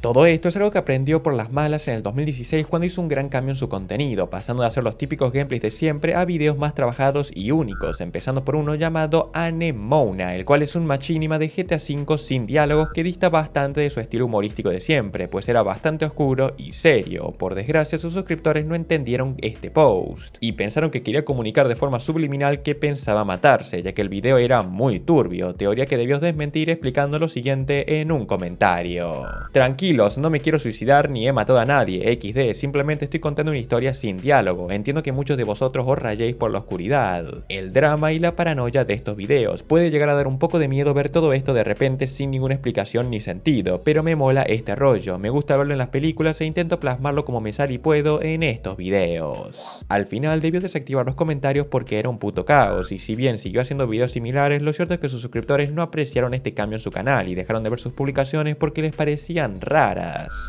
Todo esto es algo que aprendió por las malas en el 2016 cuando hizo un gran cambio en su contenido, pasando de hacer los típicos gameplays de siempre a videos más trabajados y únicos, empezando por uno llamado Anemona, el cual es un machínima de GTA V sin diálogos que dista bastante de su estilo humorístico de siempre, pues era bastante oscuro y serio. Por desgracia, sus suscriptores no entendieron este post, y pensaron que quería comunicar de forma subliminal que pensaba matarse, ya que el video era muy turbio, teoría que debió desmentir explicando lo siguiente en un comentario. Tranquilo no me quiero suicidar ni he matado a nadie, XD, simplemente estoy contando una historia sin diálogo, entiendo que muchos de vosotros os rayéis por la oscuridad, el drama y la paranoia de estos videos, puede llegar a dar un poco de miedo ver todo esto de repente sin ninguna explicación ni sentido, pero me mola este rollo, me gusta verlo en las películas e intento plasmarlo como me sale y puedo en estos videos. Al final debió desactivar los comentarios porque era un puto caos, y si bien siguió haciendo videos similares, lo cierto es que sus suscriptores no apreciaron este cambio en su canal y dejaron de ver sus publicaciones porque les parecían raros.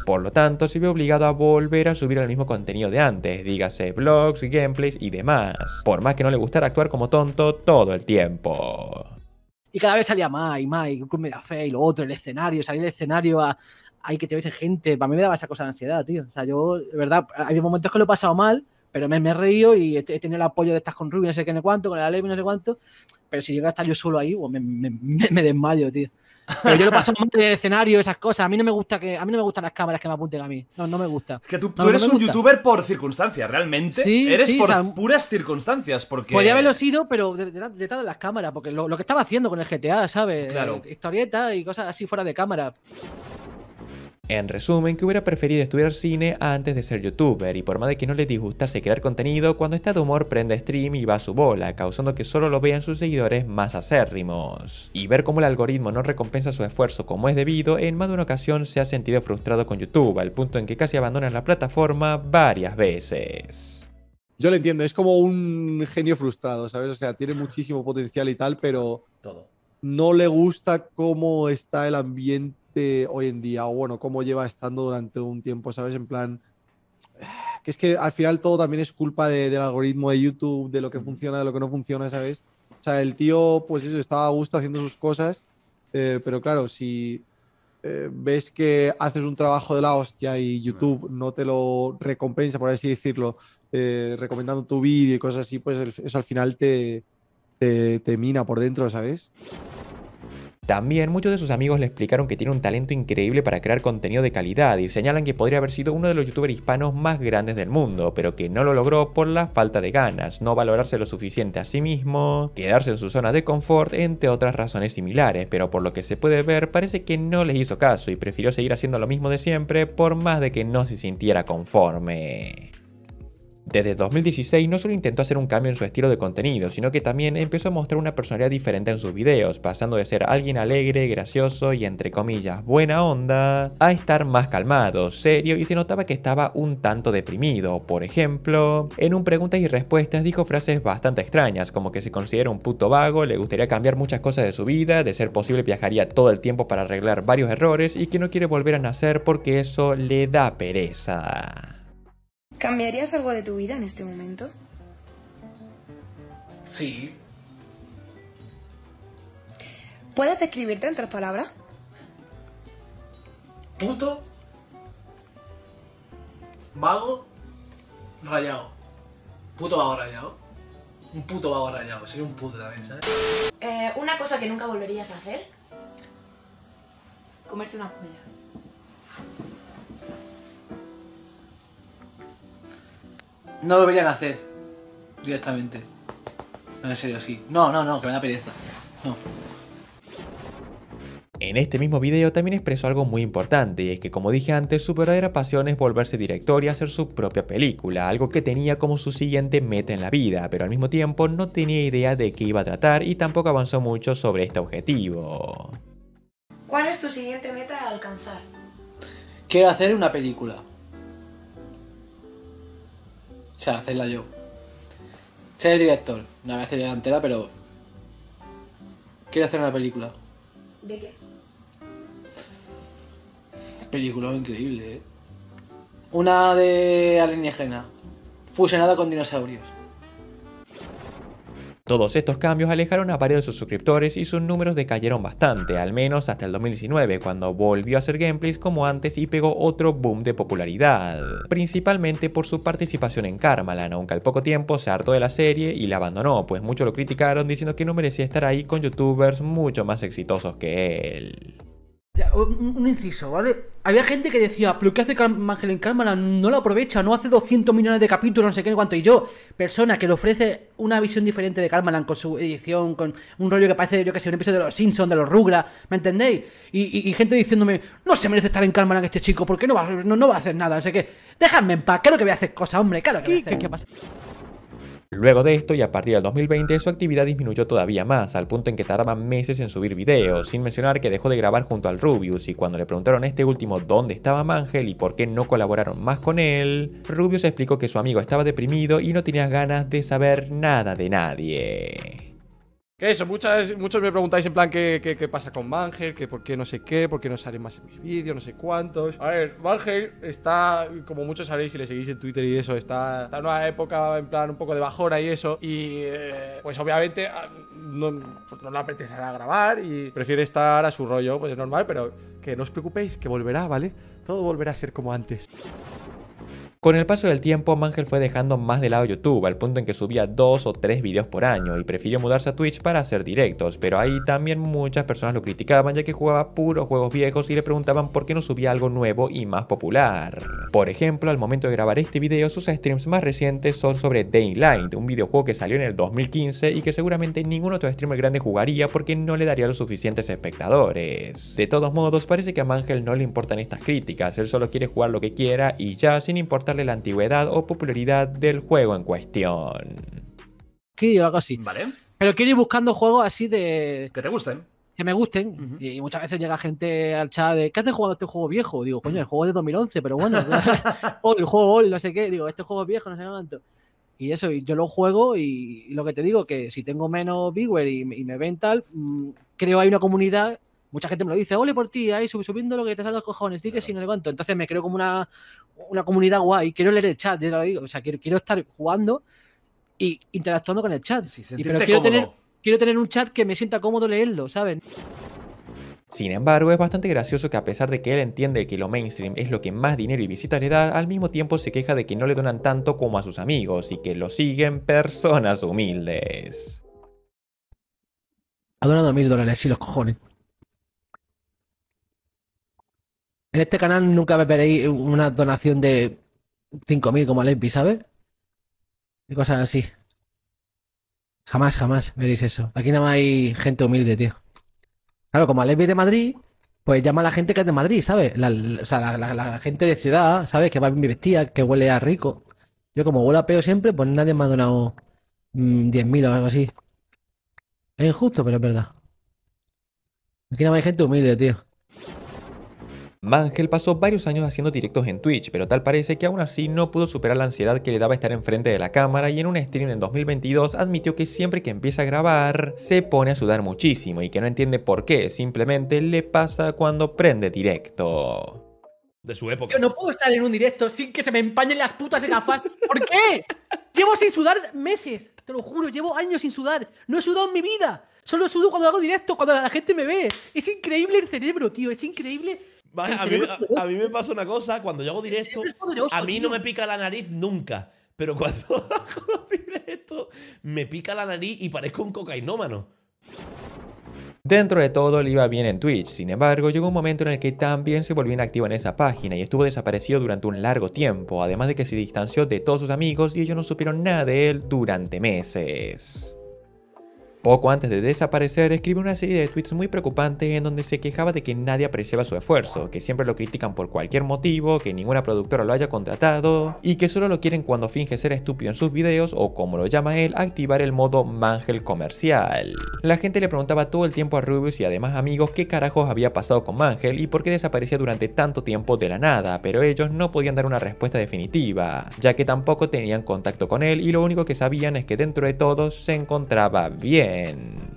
Por lo tanto, se ve obligado a volver a subir el mismo contenido de antes, dígase blogs, gameplays y demás, por más que no le gustara actuar como tonto todo el tiempo. Y cada vez salía más y más, y me da fe, y lo otro, el escenario, salir el escenario a, hay que te ves gente. Para mí me daba esa cosa de ansiedad, tío. O sea, yo, de verdad, hay momentos que lo he pasado mal, pero me, he reído y he, tenido el apoyo de estas con Ruby, no sé qué, no sé cuánto, con la ley, no sé cuánto. Pero si llega a estar yo solo ahí, pues me, desmayo, tío. Pero yo lo paso un en el escenario, esas cosas. A mí no me gusta que a mí no me gustan las cámaras que me apunten a mí. No, no me gusta. Que tú, eres un youtuber por circunstancias, realmente. eres por puras circunstancias, porque... Podría haberlo sido, pero detrás de, las cámaras, porque lo, lo, que estaba haciendo con el GTA, ¿sabes? Claro. Eh, historietas y cosas así fuera de cámara. En resumen, que hubiera preferido estudiar cine antes de ser youtuber y por más de que no le disgustase crear contenido, cuando está de humor prende stream y va a su bola, causando que solo lo vean sus seguidores más acérrimos. Y ver cómo el algoritmo no recompensa su esfuerzo como es debido, en más de una ocasión se ha sentido frustrado con YouTube, al punto en que casi abandona la plataforma varias veces. Yo lo entiendo, es como un genio frustrado, ¿sabes? O sea, tiene muchísimo potencial y tal, pero... Todo no le gusta cómo está el ambiente hoy en día? O bueno, cómo lleva estando durante un tiempo, ¿sabes? En plan, <sighs> que es que al final todo también es culpa del algoritmo de YouTube, de lo que funciona, de lo que no funciona, ¿sabes? O sea, el tío, pues eso, estaba a gusto haciendo sus cosas, eh, pero claro, si eh, ves que haces un trabajo de la hostia y YouTube no te lo recompensa, por así decirlo, eh, recomendando tu vídeo y cosas así, pues eso al final te, te, te mina por dentro, ¿sabes? También muchos de sus amigos le explicaron que tiene un talento increíble para crear contenido de calidad y señalan que podría haber sido uno de los youtubers hispanos más grandes del mundo, pero que no lo logró por la falta de ganas, no valorarse lo suficiente a sí mismo, quedarse en su zona de confort, entre otras razones similares, pero por lo que se puede ver parece que no les hizo caso y prefirió seguir haciendo lo mismo de siempre por más de que no se sintiera conforme. Desde 2016 no solo intentó hacer un cambio en su estilo de contenido, sino que también empezó a mostrar una personalidad diferente en sus videos, pasando de ser alguien alegre, gracioso y entre comillas buena onda, a estar más calmado, serio y se notaba que estaba un tanto deprimido. Por ejemplo, en un preguntas y respuestas dijo frases bastante extrañas, como que se considera un puto vago, le gustaría cambiar muchas cosas de su vida, de ser posible viajaría todo el tiempo para arreglar varios errores y que no quiere volver a nacer porque eso le da pereza. ¿Cambiarías algo de tu vida en este momento? Sí. ¿Puedes describirte en tres palabras? Puto. Vago. Rayado. Puto vago rayado. Un puto vago rayado. Sería un puto también, ¿sabes? Eh, una cosa que nunca volverías a hacer. Comerte una polla. No lo deberían hacer directamente. No, en serio, sí. No, no, no, que me da pereza. No. En este mismo video también expresó algo muy importante, y es que como dije antes, su verdadera pasión es volverse director y hacer su propia película, algo que tenía como su siguiente meta en la vida, pero al mismo tiempo no tenía idea de qué iba a tratar y tampoco avanzó mucho sobre este objetivo. ¿Cuál es tu siguiente meta a alcanzar? Quiero hacer una película. O sea, hacerla yo. Ser el director. No voy a hacer la entera, pero. Quiero hacer una película. ¿De qué? Película increíble, ¿eh? Una de alienígena. Fusionada con dinosaurios. Todos estos cambios alejaron a varios de sus suscriptores y sus números decayeron bastante, al menos hasta el 2019, cuando volvió a hacer gameplays como antes y pegó otro boom de popularidad, principalmente por su participación en Karmaland, aunque al poco tiempo se hartó de la serie y la abandonó, pues muchos lo criticaron diciendo que no merecía estar ahí con youtubers mucho más exitosos que él un, inciso, ¿vale? Había gente que decía, pero ¿qué hace Ángel en Cámara? No lo aprovecha, no hace 200 millones de capítulos, no sé qué, no cuánto. Y yo, persona que le ofrece una visión diferente de Carmelan con su edición, con un rollo que parece, yo que sé, un episodio de los Simpsons, de los Rugrats, ¿me entendéis? Y, gente diciéndome, no se merece estar en Carmelan este chico, porque no va, va a hacer nada, no sé qué. Dejadme en paz, claro que voy a hacer cosas, hombre, claro que voy a hacer. qué pasa? Luego de esto y a partir del 2020 su actividad disminuyó todavía más, al punto en que tardaba meses en subir videos, sin mencionar que dejó de grabar junto al Rubius y cuando le preguntaron a este último dónde estaba Mangel y por qué no colaboraron más con él, Rubius explicó que su amigo estaba deprimido y no tenía ganas de saber nada de nadie. Que eso, muchas, muchos me preguntáis en plan qué, pasa con Mangel, que por qué no sé qué, por qué no sale más en mis vídeos, no sé cuántos. A ver, Mangel está, como muchos sabéis si le seguís en Twitter y eso, está, en una época en plan un poco de bajona y eso. Y eh, pues obviamente ah, no, pues no le apetecerá grabar y prefiere estar a su rollo, pues es normal, pero que no os preocupéis, que volverá, ¿vale? Todo volverá a ser como antes. Con el paso del tiempo, Mangel fue dejando más de lado YouTube, al punto en que subía dos o tres videos por año y prefirió mudarse a Twitch para hacer directos, pero ahí también muchas personas lo criticaban ya que jugaba puros juegos viejos y le preguntaban por qué no subía algo nuevo y más popular. Por ejemplo, al momento de grabar este video, sus streams más recientes son sobre Daylight, un videojuego que salió en el 2015 y que seguramente ningún otro streamer grande jugaría porque no le daría los suficientes espectadores. De todos modos, parece que a Mangel no le importan estas críticas, él solo quiere jugar lo que quiera y ya, sin importar darle la antigüedad o popularidad del juego en cuestión. o algo así. Vale. Pero quiero ir buscando juegos así de. Que te gusten. Que me gusten. Y muchas veces llega gente al chat de. ¿Qué has jugado este juego viejo? Digo, coño, el juego es de 2011, pero bueno. <laughs> <laughs> o el juego old, no sé qué. Digo, este juego es viejo, no sé cuánto. Y eso, y yo lo juego y, lo que te digo, que si tengo menos viewer y, me ven tal, mm, creo hay una comunidad mucha gente me lo dice, ole por ti, ahí subiendo lo que te sale los cojones, dice, que si no cuento. Entonces me creo como una, una comunidad guay, quiero leer el chat, yo lo digo, o sea, quiero, quiero estar jugando y interactuando con el chat. pero quiero tener, quiero tener un chat que me sienta cómodo leerlo, ¿saben? Sin embargo, es bastante gracioso que a pesar de que él entiende que lo mainstream es lo que más dinero y visitas le da, al mismo tiempo se queja de que no le donan tanto como a sus amigos y que lo siguen personas humildes. Ha donado mil dólares y los cojones. En este canal nunca veréis una donación de 5.000 como Lempi, ¿sabes? Y cosas así. Jamás, jamás veréis eso. Aquí nada más hay gente humilde, tío. Claro, como Lempi de Madrid, pues llama a la gente que es de Madrid, ¿sabes? La, o sea, la, gente de ciudad, ¿sabes? Que va mi vestida, que huele a rico. Yo como huele a peo siempre, pues nadie me ha donado 10.000 mm, o algo así. Es injusto, pero es verdad. Aquí nada más hay gente humilde, tío. Mangel pasó varios años haciendo directos en Twitch, pero tal parece que aún así no pudo superar la ansiedad que le daba estar enfrente de la cámara y en un stream en 2022 admitió que siempre que empieza a grabar se pone a sudar muchísimo y que no entiende por qué, simplemente le pasa cuando prende directo. De su época. Yo no puedo estar en un directo sin que se me empañen las putas de gafas. ¿Por qué? llevo sin sudar meses, te lo juro, llevo años sin sudar. No he sudado en mi vida. Solo sudo cuando hago directo, cuando la gente me ve. Es increíble el cerebro, tío, es increíble a, mí, me pasa una cosa, cuando yo hago directo, a mí no me pica la nariz nunca, pero cuando <laughs> hago directo, me pica la nariz y parezco un cocainómano. Dentro de todo le iba bien en Twitch, sin embargo llegó un momento en el que también se volvió inactivo en esa página y estuvo desaparecido durante un largo tiempo, además de que se distanció de todos sus amigos y ellos no supieron nada de él durante meses. Poco antes de desaparecer, escribe una serie de tweets muy preocupantes en donde se quejaba de que nadie apreciaba su esfuerzo, que siempre lo critican por cualquier motivo, que ninguna productora lo haya contratado y que solo lo quieren cuando finge ser estúpido en sus videos o como lo llama él, activar el modo mangel comercial. La gente le preguntaba todo el tiempo a Rubius y además amigos qué carajos había pasado con Mangel y por qué desaparecía durante tanto tiempo de la nada, pero ellos no podían dar una respuesta definitiva, ya que tampoco tenían contacto con él y lo único que sabían es que dentro de todos se encontraba bien.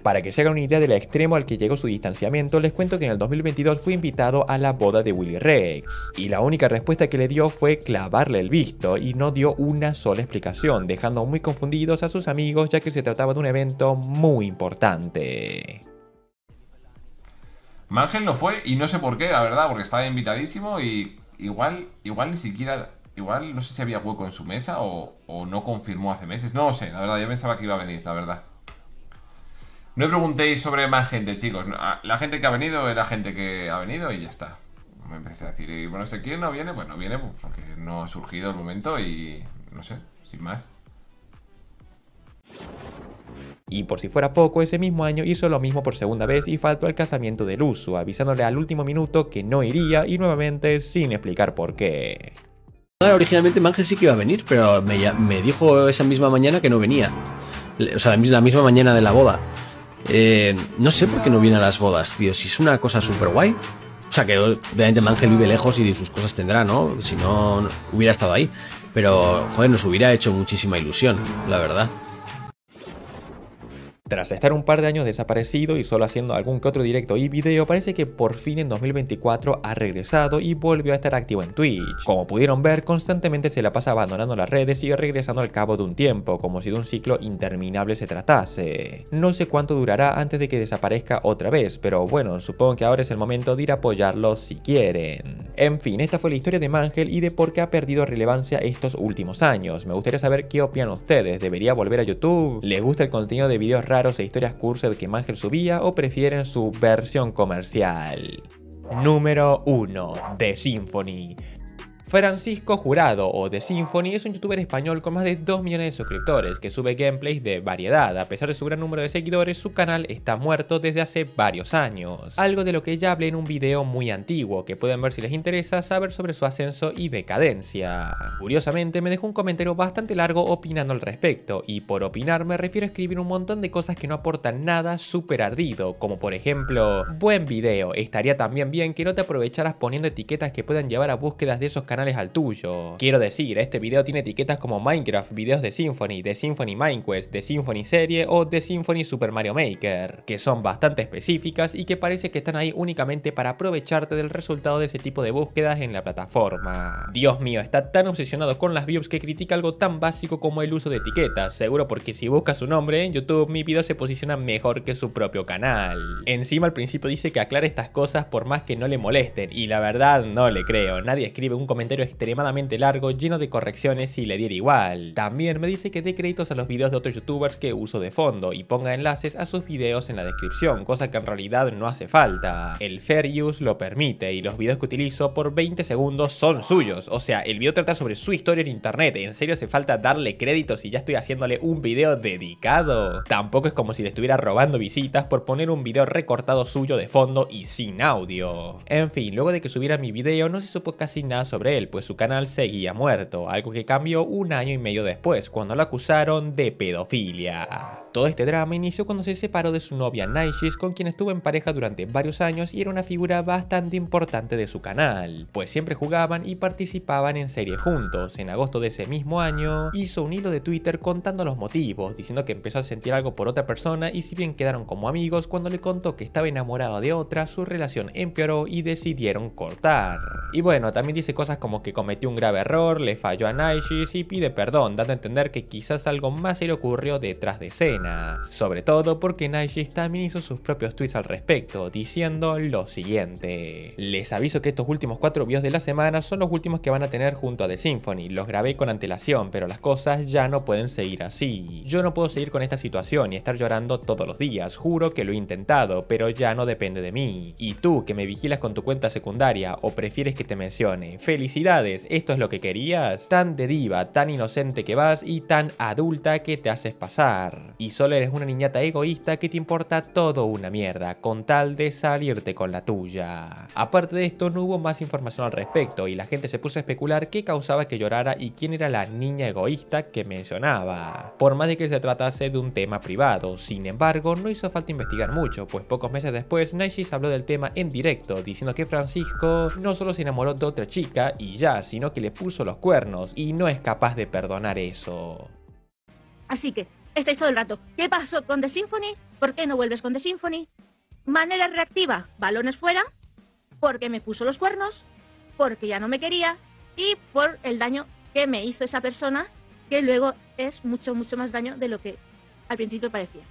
Para que se hagan una idea del extremo al que llegó su distanciamiento, les cuento que en el 2022 fue invitado a la boda de Willy Rex, y la única respuesta que le dio fue clavarle el visto, y no dio una sola explicación, dejando muy confundidos a sus amigos ya que se trataba de un evento muy importante. Mangel no fue y no sé por qué, la verdad, porque estaba invitadísimo y igual, igual ni siquiera, igual no sé si había hueco en su mesa o, o no confirmó hace meses, no lo sé, la verdad, yo pensaba que iba a venir, la verdad. No preguntéis sobre más gente, chicos. Ah, la gente que ha venido es la gente que ha venido y ya está. Me empecé a decir, bueno, sé quién no viene, pues no viene, porque no ha surgido el momento y no sé, sin más. Y por si fuera poco, ese mismo año hizo lo mismo por segunda vez y faltó al casamiento de uso avisándole al último minuto que no iría y nuevamente sin explicar por qué. Originalmente Mangel sí que iba a venir, pero me, me dijo esa misma mañana que no venía. O sea, la misma mañana de la boda. Eh, no sé por qué no viene a las bodas, tío. Si es una cosa súper guay. O sea, que obviamente Mangel vive lejos y sus cosas tendrá, ¿no? Si no hubiera estado ahí. Pero, joder, nos hubiera hecho muchísima ilusión, la verdad. Tras estar un par de años desaparecido y solo haciendo algún que otro directo y video, parece que por fin en 2024 ha regresado y volvió a estar activo en Twitch. Como pudieron ver, constantemente se la pasa abandonando las redes y regresando al cabo de un tiempo, como si de un ciclo interminable se tratase. No sé cuánto durará antes de que desaparezca otra vez, pero bueno, supongo que ahora es el momento de ir a apoyarlo si quieren. En fin, esta fue la historia de Mangel y de por qué ha perdido relevancia estos últimos años. Me gustaría saber qué opinan ustedes, ¿debería volver a YouTube? ¿Les gusta el contenido de videos raros? o e historias cursed que su subía o prefieren su versión comercial. Número 1. The Symphony. Francisco Jurado o The Symphony es un youtuber español con más de 2 millones de suscriptores que sube gameplays de variedad. A pesar de su gran número de seguidores, su canal está muerto desde hace varios años. Algo de lo que ya hablé en un video muy antiguo que pueden ver si les interesa saber sobre su ascenso y decadencia. Curiosamente me dejó un comentario bastante largo opinando al respecto y por opinar me refiero a escribir un montón de cosas que no aportan nada súper ardido, como por ejemplo, buen video, estaría también bien que no te aprovecharas poniendo etiquetas que puedan llevar a búsquedas de esos canales canales al tuyo. Quiero decir, este video tiene etiquetas como Minecraft, videos de Symphony, de Symphony Minecraft, de Symphony Serie o de Symphony Super Mario Maker, que son bastante específicas y que parece que están ahí únicamente para aprovecharte del resultado de ese tipo de búsquedas en la plataforma. Dios mío, está tan obsesionado con las views que critica algo tan básico como el uso de etiquetas, seguro porque si busca su nombre en YouTube, mi video se posiciona mejor que su propio canal. Encima al principio dice que aclara estas cosas por más que no le molesten, y la verdad no le creo, nadie escribe un comentario extremadamente largo, lleno de correcciones y le diera igual. También me dice que dé créditos a los videos de otros youtubers que uso de fondo y ponga enlaces a sus videos en la descripción, cosa que en realidad no hace falta. El fair use lo permite y los videos que utilizo por 20 segundos son suyos, o sea, el video trata sobre su historia en internet, en serio hace falta darle créditos si ya estoy haciéndole un video dedicado. Tampoco es como si le estuviera robando visitas por poner un video recortado suyo de fondo y sin audio. En fin, luego de que subiera mi video no se supo casi nada sobre pues su canal seguía muerto, algo que cambió un año y medio después, cuando lo acusaron de pedofilia. Todo este drama inició cuando se separó de su novia Naishis, con quien estuvo en pareja durante varios años y era una figura bastante importante de su canal, pues siempre jugaban y participaban en series juntos. En agosto de ese mismo año, hizo un hilo de Twitter contando los motivos, diciendo que empezó a sentir algo por otra persona y si bien quedaron como amigos, cuando le contó que estaba enamorado de otra, su relación empeoró y decidieron cortar. Y bueno, también dice cosas como que cometió un grave error, le falló a Naishis y pide perdón, dando a entender que quizás algo más se le ocurrió detrás de escena sobre todo porque Nigel también hizo sus propios tweets al respecto, diciendo lo siguiente. Les aviso que estos últimos cuatro videos de la semana son los últimos que van a tener junto a The Symphony, los grabé con antelación, pero las cosas ya no pueden seguir así. Yo no puedo seguir con esta situación y estar llorando todos los días, juro que lo he intentado, pero ya no depende de mí. Y tú, que me vigilas con tu cuenta secundaria o prefieres que te mencione, felicidades, esto es lo que querías. Tan de diva, tan inocente que vas y tan adulta que te haces pasar solo eres una niñata egoísta que te importa todo una mierda, con tal de salirte con la tuya. Aparte de esto, no hubo más información al respecto y la gente se puso a especular qué causaba que llorara y quién era la niña egoísta que mencionaba, por más de que se tratase de un tema privado. Sin embargo, no hizo falta investigar mucho, pues pocos meses después, Nashis habló del tema en directo, diciendo que Francisco no solo se enamoró de otra chica y ya, sino que le puso los cuernos y no es capaz de perdonar eso. Así que, estáis todo el rato. ¿Qué pasó con The Symphony? ¿Por qué no vuelves con The Symphony? Manera reactiva, balones fuera, porque me puso los cuernos, porque ya no me quería y por el daño que me hizo esa persona, que luego es mucho, mucho más daño de lo que al principio parecía.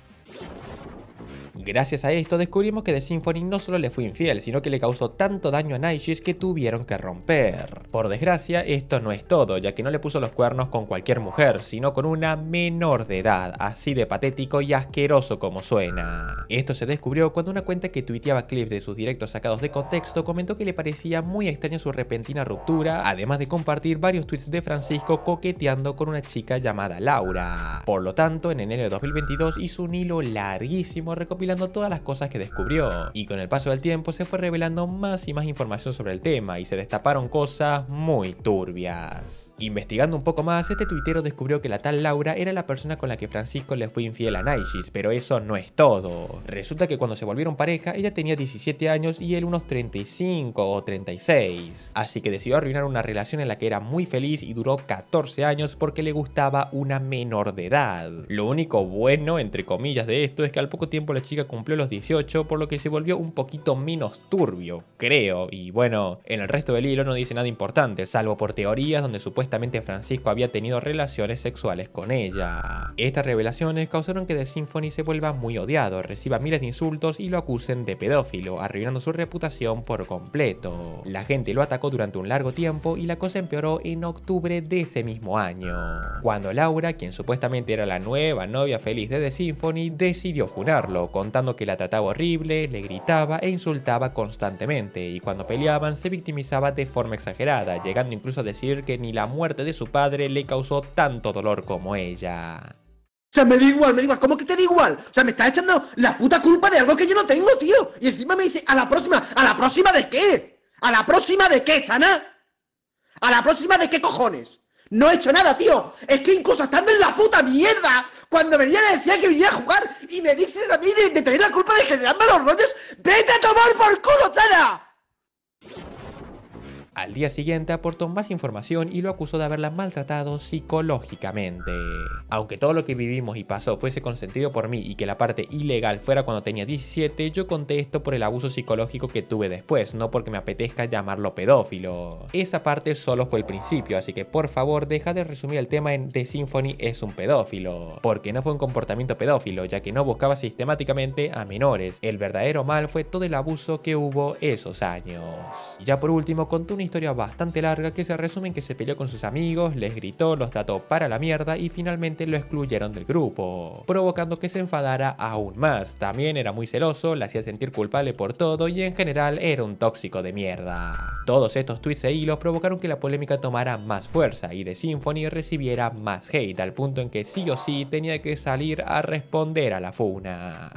Gracias a esto descubrimos que The Symphony no solo le fue infiel, sino que le causó tanto daño a Nightshade que tuvieron que romper. Por desgracia, esto no es todo, ya que no le puso los cuernos con cualquier mujer, sino con una menor de edad, así de patético y asqueroso como suena. Esto se descubrió cuando una cuenta que tuiteaba clips de sus directos sacados de contexto comentó que le parecía muy extraño su repentina ruptura, además de compartir varios tweets de Francisco coqueteando con una chica llamada Laura. Por lo tanto, en enero de 2022 hizo un hilo larguísimo recopilando todas las cosas que descubrió, y con el paso del tiempo se fue revelando más y más información sobre el tema y se destaparon cosas muy turbias. Investigando un poco más, este tuitero descubrió que la tal Laura era la persona con la que Francisco le fue infiel a Naishis, pero eso no es todo. Resulta que cuando se volvieron pareja, ella tenía 17 años y él unos 35 o 36. Así que decidió arruinar una relación en la que era muy feliz y duró 14 años porque le gustaba una menor de edad. Lo único bueno, entre comillas, de esto es que al poco tiempo la chica cumplió los 18, por lo que se volvió un poquito menos turbio, creo. Y bueno, en el resto del hilo no dice nada importante, salvo por teorías donde supuestamente Francisco había tenido relaciones sexuales con ella. Estas revelaciones causaron que The Symphony se vuelva muy odiado, reciba miles de insultos y lo acusen de pedófilo, arruinando su reputación por completo. La gente lo atacó durante un largo tiempo y la cosa empeoró en octubre de ese mismo año, cuando Laura, quien supuestamente era la nueva novia feliz de The Symphony, decidió funarlo, contando que la trataba horrible, le gritaba e insultaba constantemente, y cuando peleaban se victimizaba de forma exagerada, llegando incluso a decir que ni la muerte muerte de su padre le causó tanto dolor como ella. O sea, me da igual, me da igual. ¿Cómo que te da igual? O sea, me estás echando la puta culpa de algo que yo no tengo, tío. Y encima me dice, a la próxima, ¿a la próxima de qué? ¿A la próxima de qué, Chana? ¿A la próxima de qué cojones? No he hecho nada, tío. Es que incluso estando en la puta mierda, cuando venía le decía que venía a jugar y me dices a mí de, tener la culpa de generarme los rollos, ¡vete a tomar por culo, Chana! Al día siguiente aportó más información y lo acusó de haberla maltratado psicológicamente. Aunque todo lo que vivimos y pasó fuese consentido por mí y que la parte ilegal fuera cuando tenía 17, yo conté esto por el abuso psicológico que tuve después, no porque me apetezca llamarlo pedófilo. Esa parte solo fue el principio, así que por favor deja de resumir el tema en The Symphony es un pedófilo, porque no fue un comportamiento pedófilo, ya que no buscaba sistemáticamente a menores. El verdadero mal fue todo el abuso que hubo esos años. Y ya por último, con historia bastante larga que se resume en que se peleó con sus amigos, les gritó, los trató para la mierda y finalmente lo excluyeron del grupo, provocando que se enfadara aún más. También era muy celoso, le hacía sentir culpable por todo y en general era un tóxico de mierda. Todos estos tweets e hilos provocaron que la polémica tomara más fuerza y The Symphony recibiera más hate, al punto en que sí o sí tenía que salir a responder a la funa.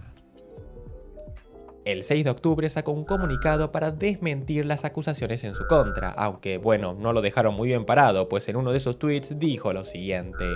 El 6 de octubre sacó un comunicado para desmentir las acusaciones en su contra, aunque bueno, no lo dejaron muy bien parado, pues en uno de sus tweets dijo lo siguiente.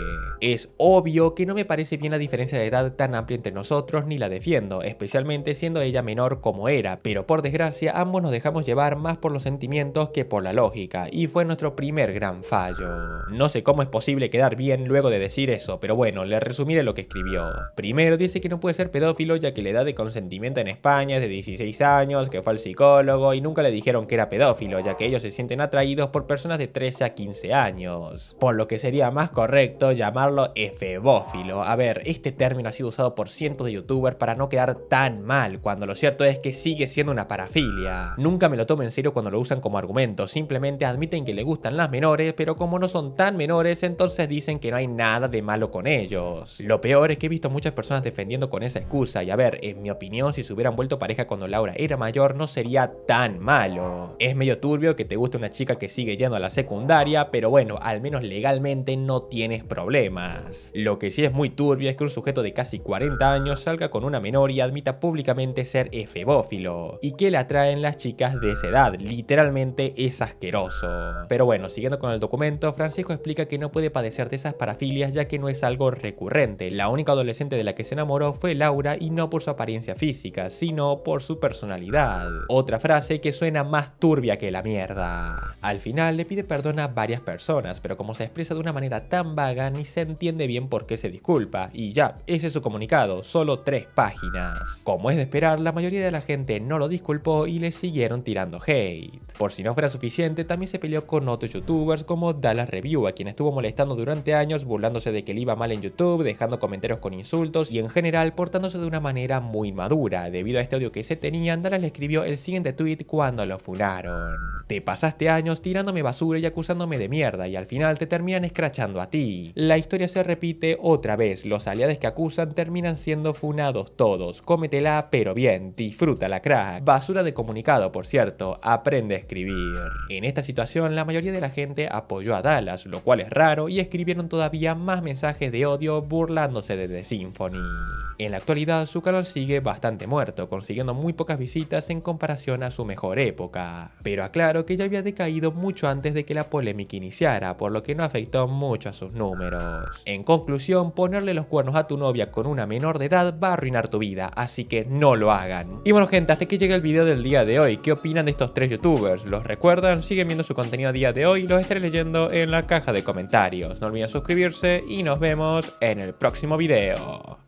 Es obvio que no me parece bien la diferencia de edad tan amplia entre nosotros ni la defiendo, especialmente siendo ella menor como era, pero por desgracia ambos nos dejamos llevar más por los sentimientos que por la lógica, y fue nuestro primer gran fallo. No sé cómo es posible quedar bien luego de decir eso, pero bueno, le resumiré lo que escribió. Primero dice que no puede ser pedófilo ya que la edad de consentimiento en España de 16 años que fue al psicólogo y nunca le dijeron que era pedófilo, ya que ellos se sienten atraídos por personas de 13 a 15 años, por lo que sería más correcto llamarlo efebófilo. A ver, este término ha sido usado por cientos de youtubers para no quedar tan mal, cuando lo cierto es que sigue siendo una parafilia. Nunca me lo tomo en serio cuando lo usan como argumento, simplemente admiten que le gustan las menores, pero como no son tan menores, entonces dicen que no hay nada de malo con ellos. Lo peor es que he visto muchas personas defendiendo con esa excusa, y a ver, en mi opinión, si se hubieran vuelto para cuando Laura era mayor no sería tan malo. Es medio turbio que te guste una chica que sigue yendo a la secundaria, pero bueno, al menos legalmente no tienes problemas. Lo que sí es muy turbio es que un sujeto de casi 40 años salga con una menor y admita públicamente ser efebófilo, y que le atraen las chicas de esa edad, literalmente es asqueroso. Pero bueno, siguiendo con el documento, Francisco explica que no puede padecer de esas parafilias ya que no es algo recurrente. La única adolescente de la que se enamoró fue Laura y no por su apariencia física, sino por su personalidad. Otra frase que suena más turbia que la mierda. Al final le pide perdón a varias personas, pero como se expresa de una manera tan vaga, ni se entiende bien por qué se disculpa. Y ya, ese es su comunicado, solo tres páginas. Como es de esperar, la mayoría de la gente no lo disculpó y le siguieron tirando hate. Por si no fuera suficiente, también se peleó con otros youtubers como Dallas Review, a quien estuvo molestando durante años burlándose de que le iba mal en YouTube, dejando comentarios con insultos y en general portándose de una manera muy madura. Debido a este audio que se tenían, Dallas le escribió el siguiente tweet cuando lo funaron. Te pasaste años tirándome basura y acusándome de mierda y al final te terminan escrachando a ti. La historia se repite otra vez, los aliados que acusan terminan siendo funados todos. Cómetela, pero bien, Disfruta la crack. Basura de comunicado, por cierto, aprende a escribir. En esta situación, la mayoría de la gente apoyó a Dallas, lo cual es raro, y escribieron todavía más mensajes de odio burlándose de The Symphony. En la actualidad, su canal sigue bastante muerto, consiguiendo muy pocas visitas en comparación a su mejor época. Pero aclaro que ya había decaído mucho antes de que la polémica iniciara, por lo que no afectó mucho a sus números. En conclusión, ponerle los cuernos a tu novia con una menor de edad va a arruinar tu vida, así que no lo hagan. Y bueno gente, hasta que llegue el video del día de hoy. ¿Qué opinan de estos tres youtubers? ¿Los recuerdan? ¿Siguen viendo su contenido a día de hoy? Los estaré leyendo en la caja de comentarios. No olviden suscribirse y nos vemos en el próximo video.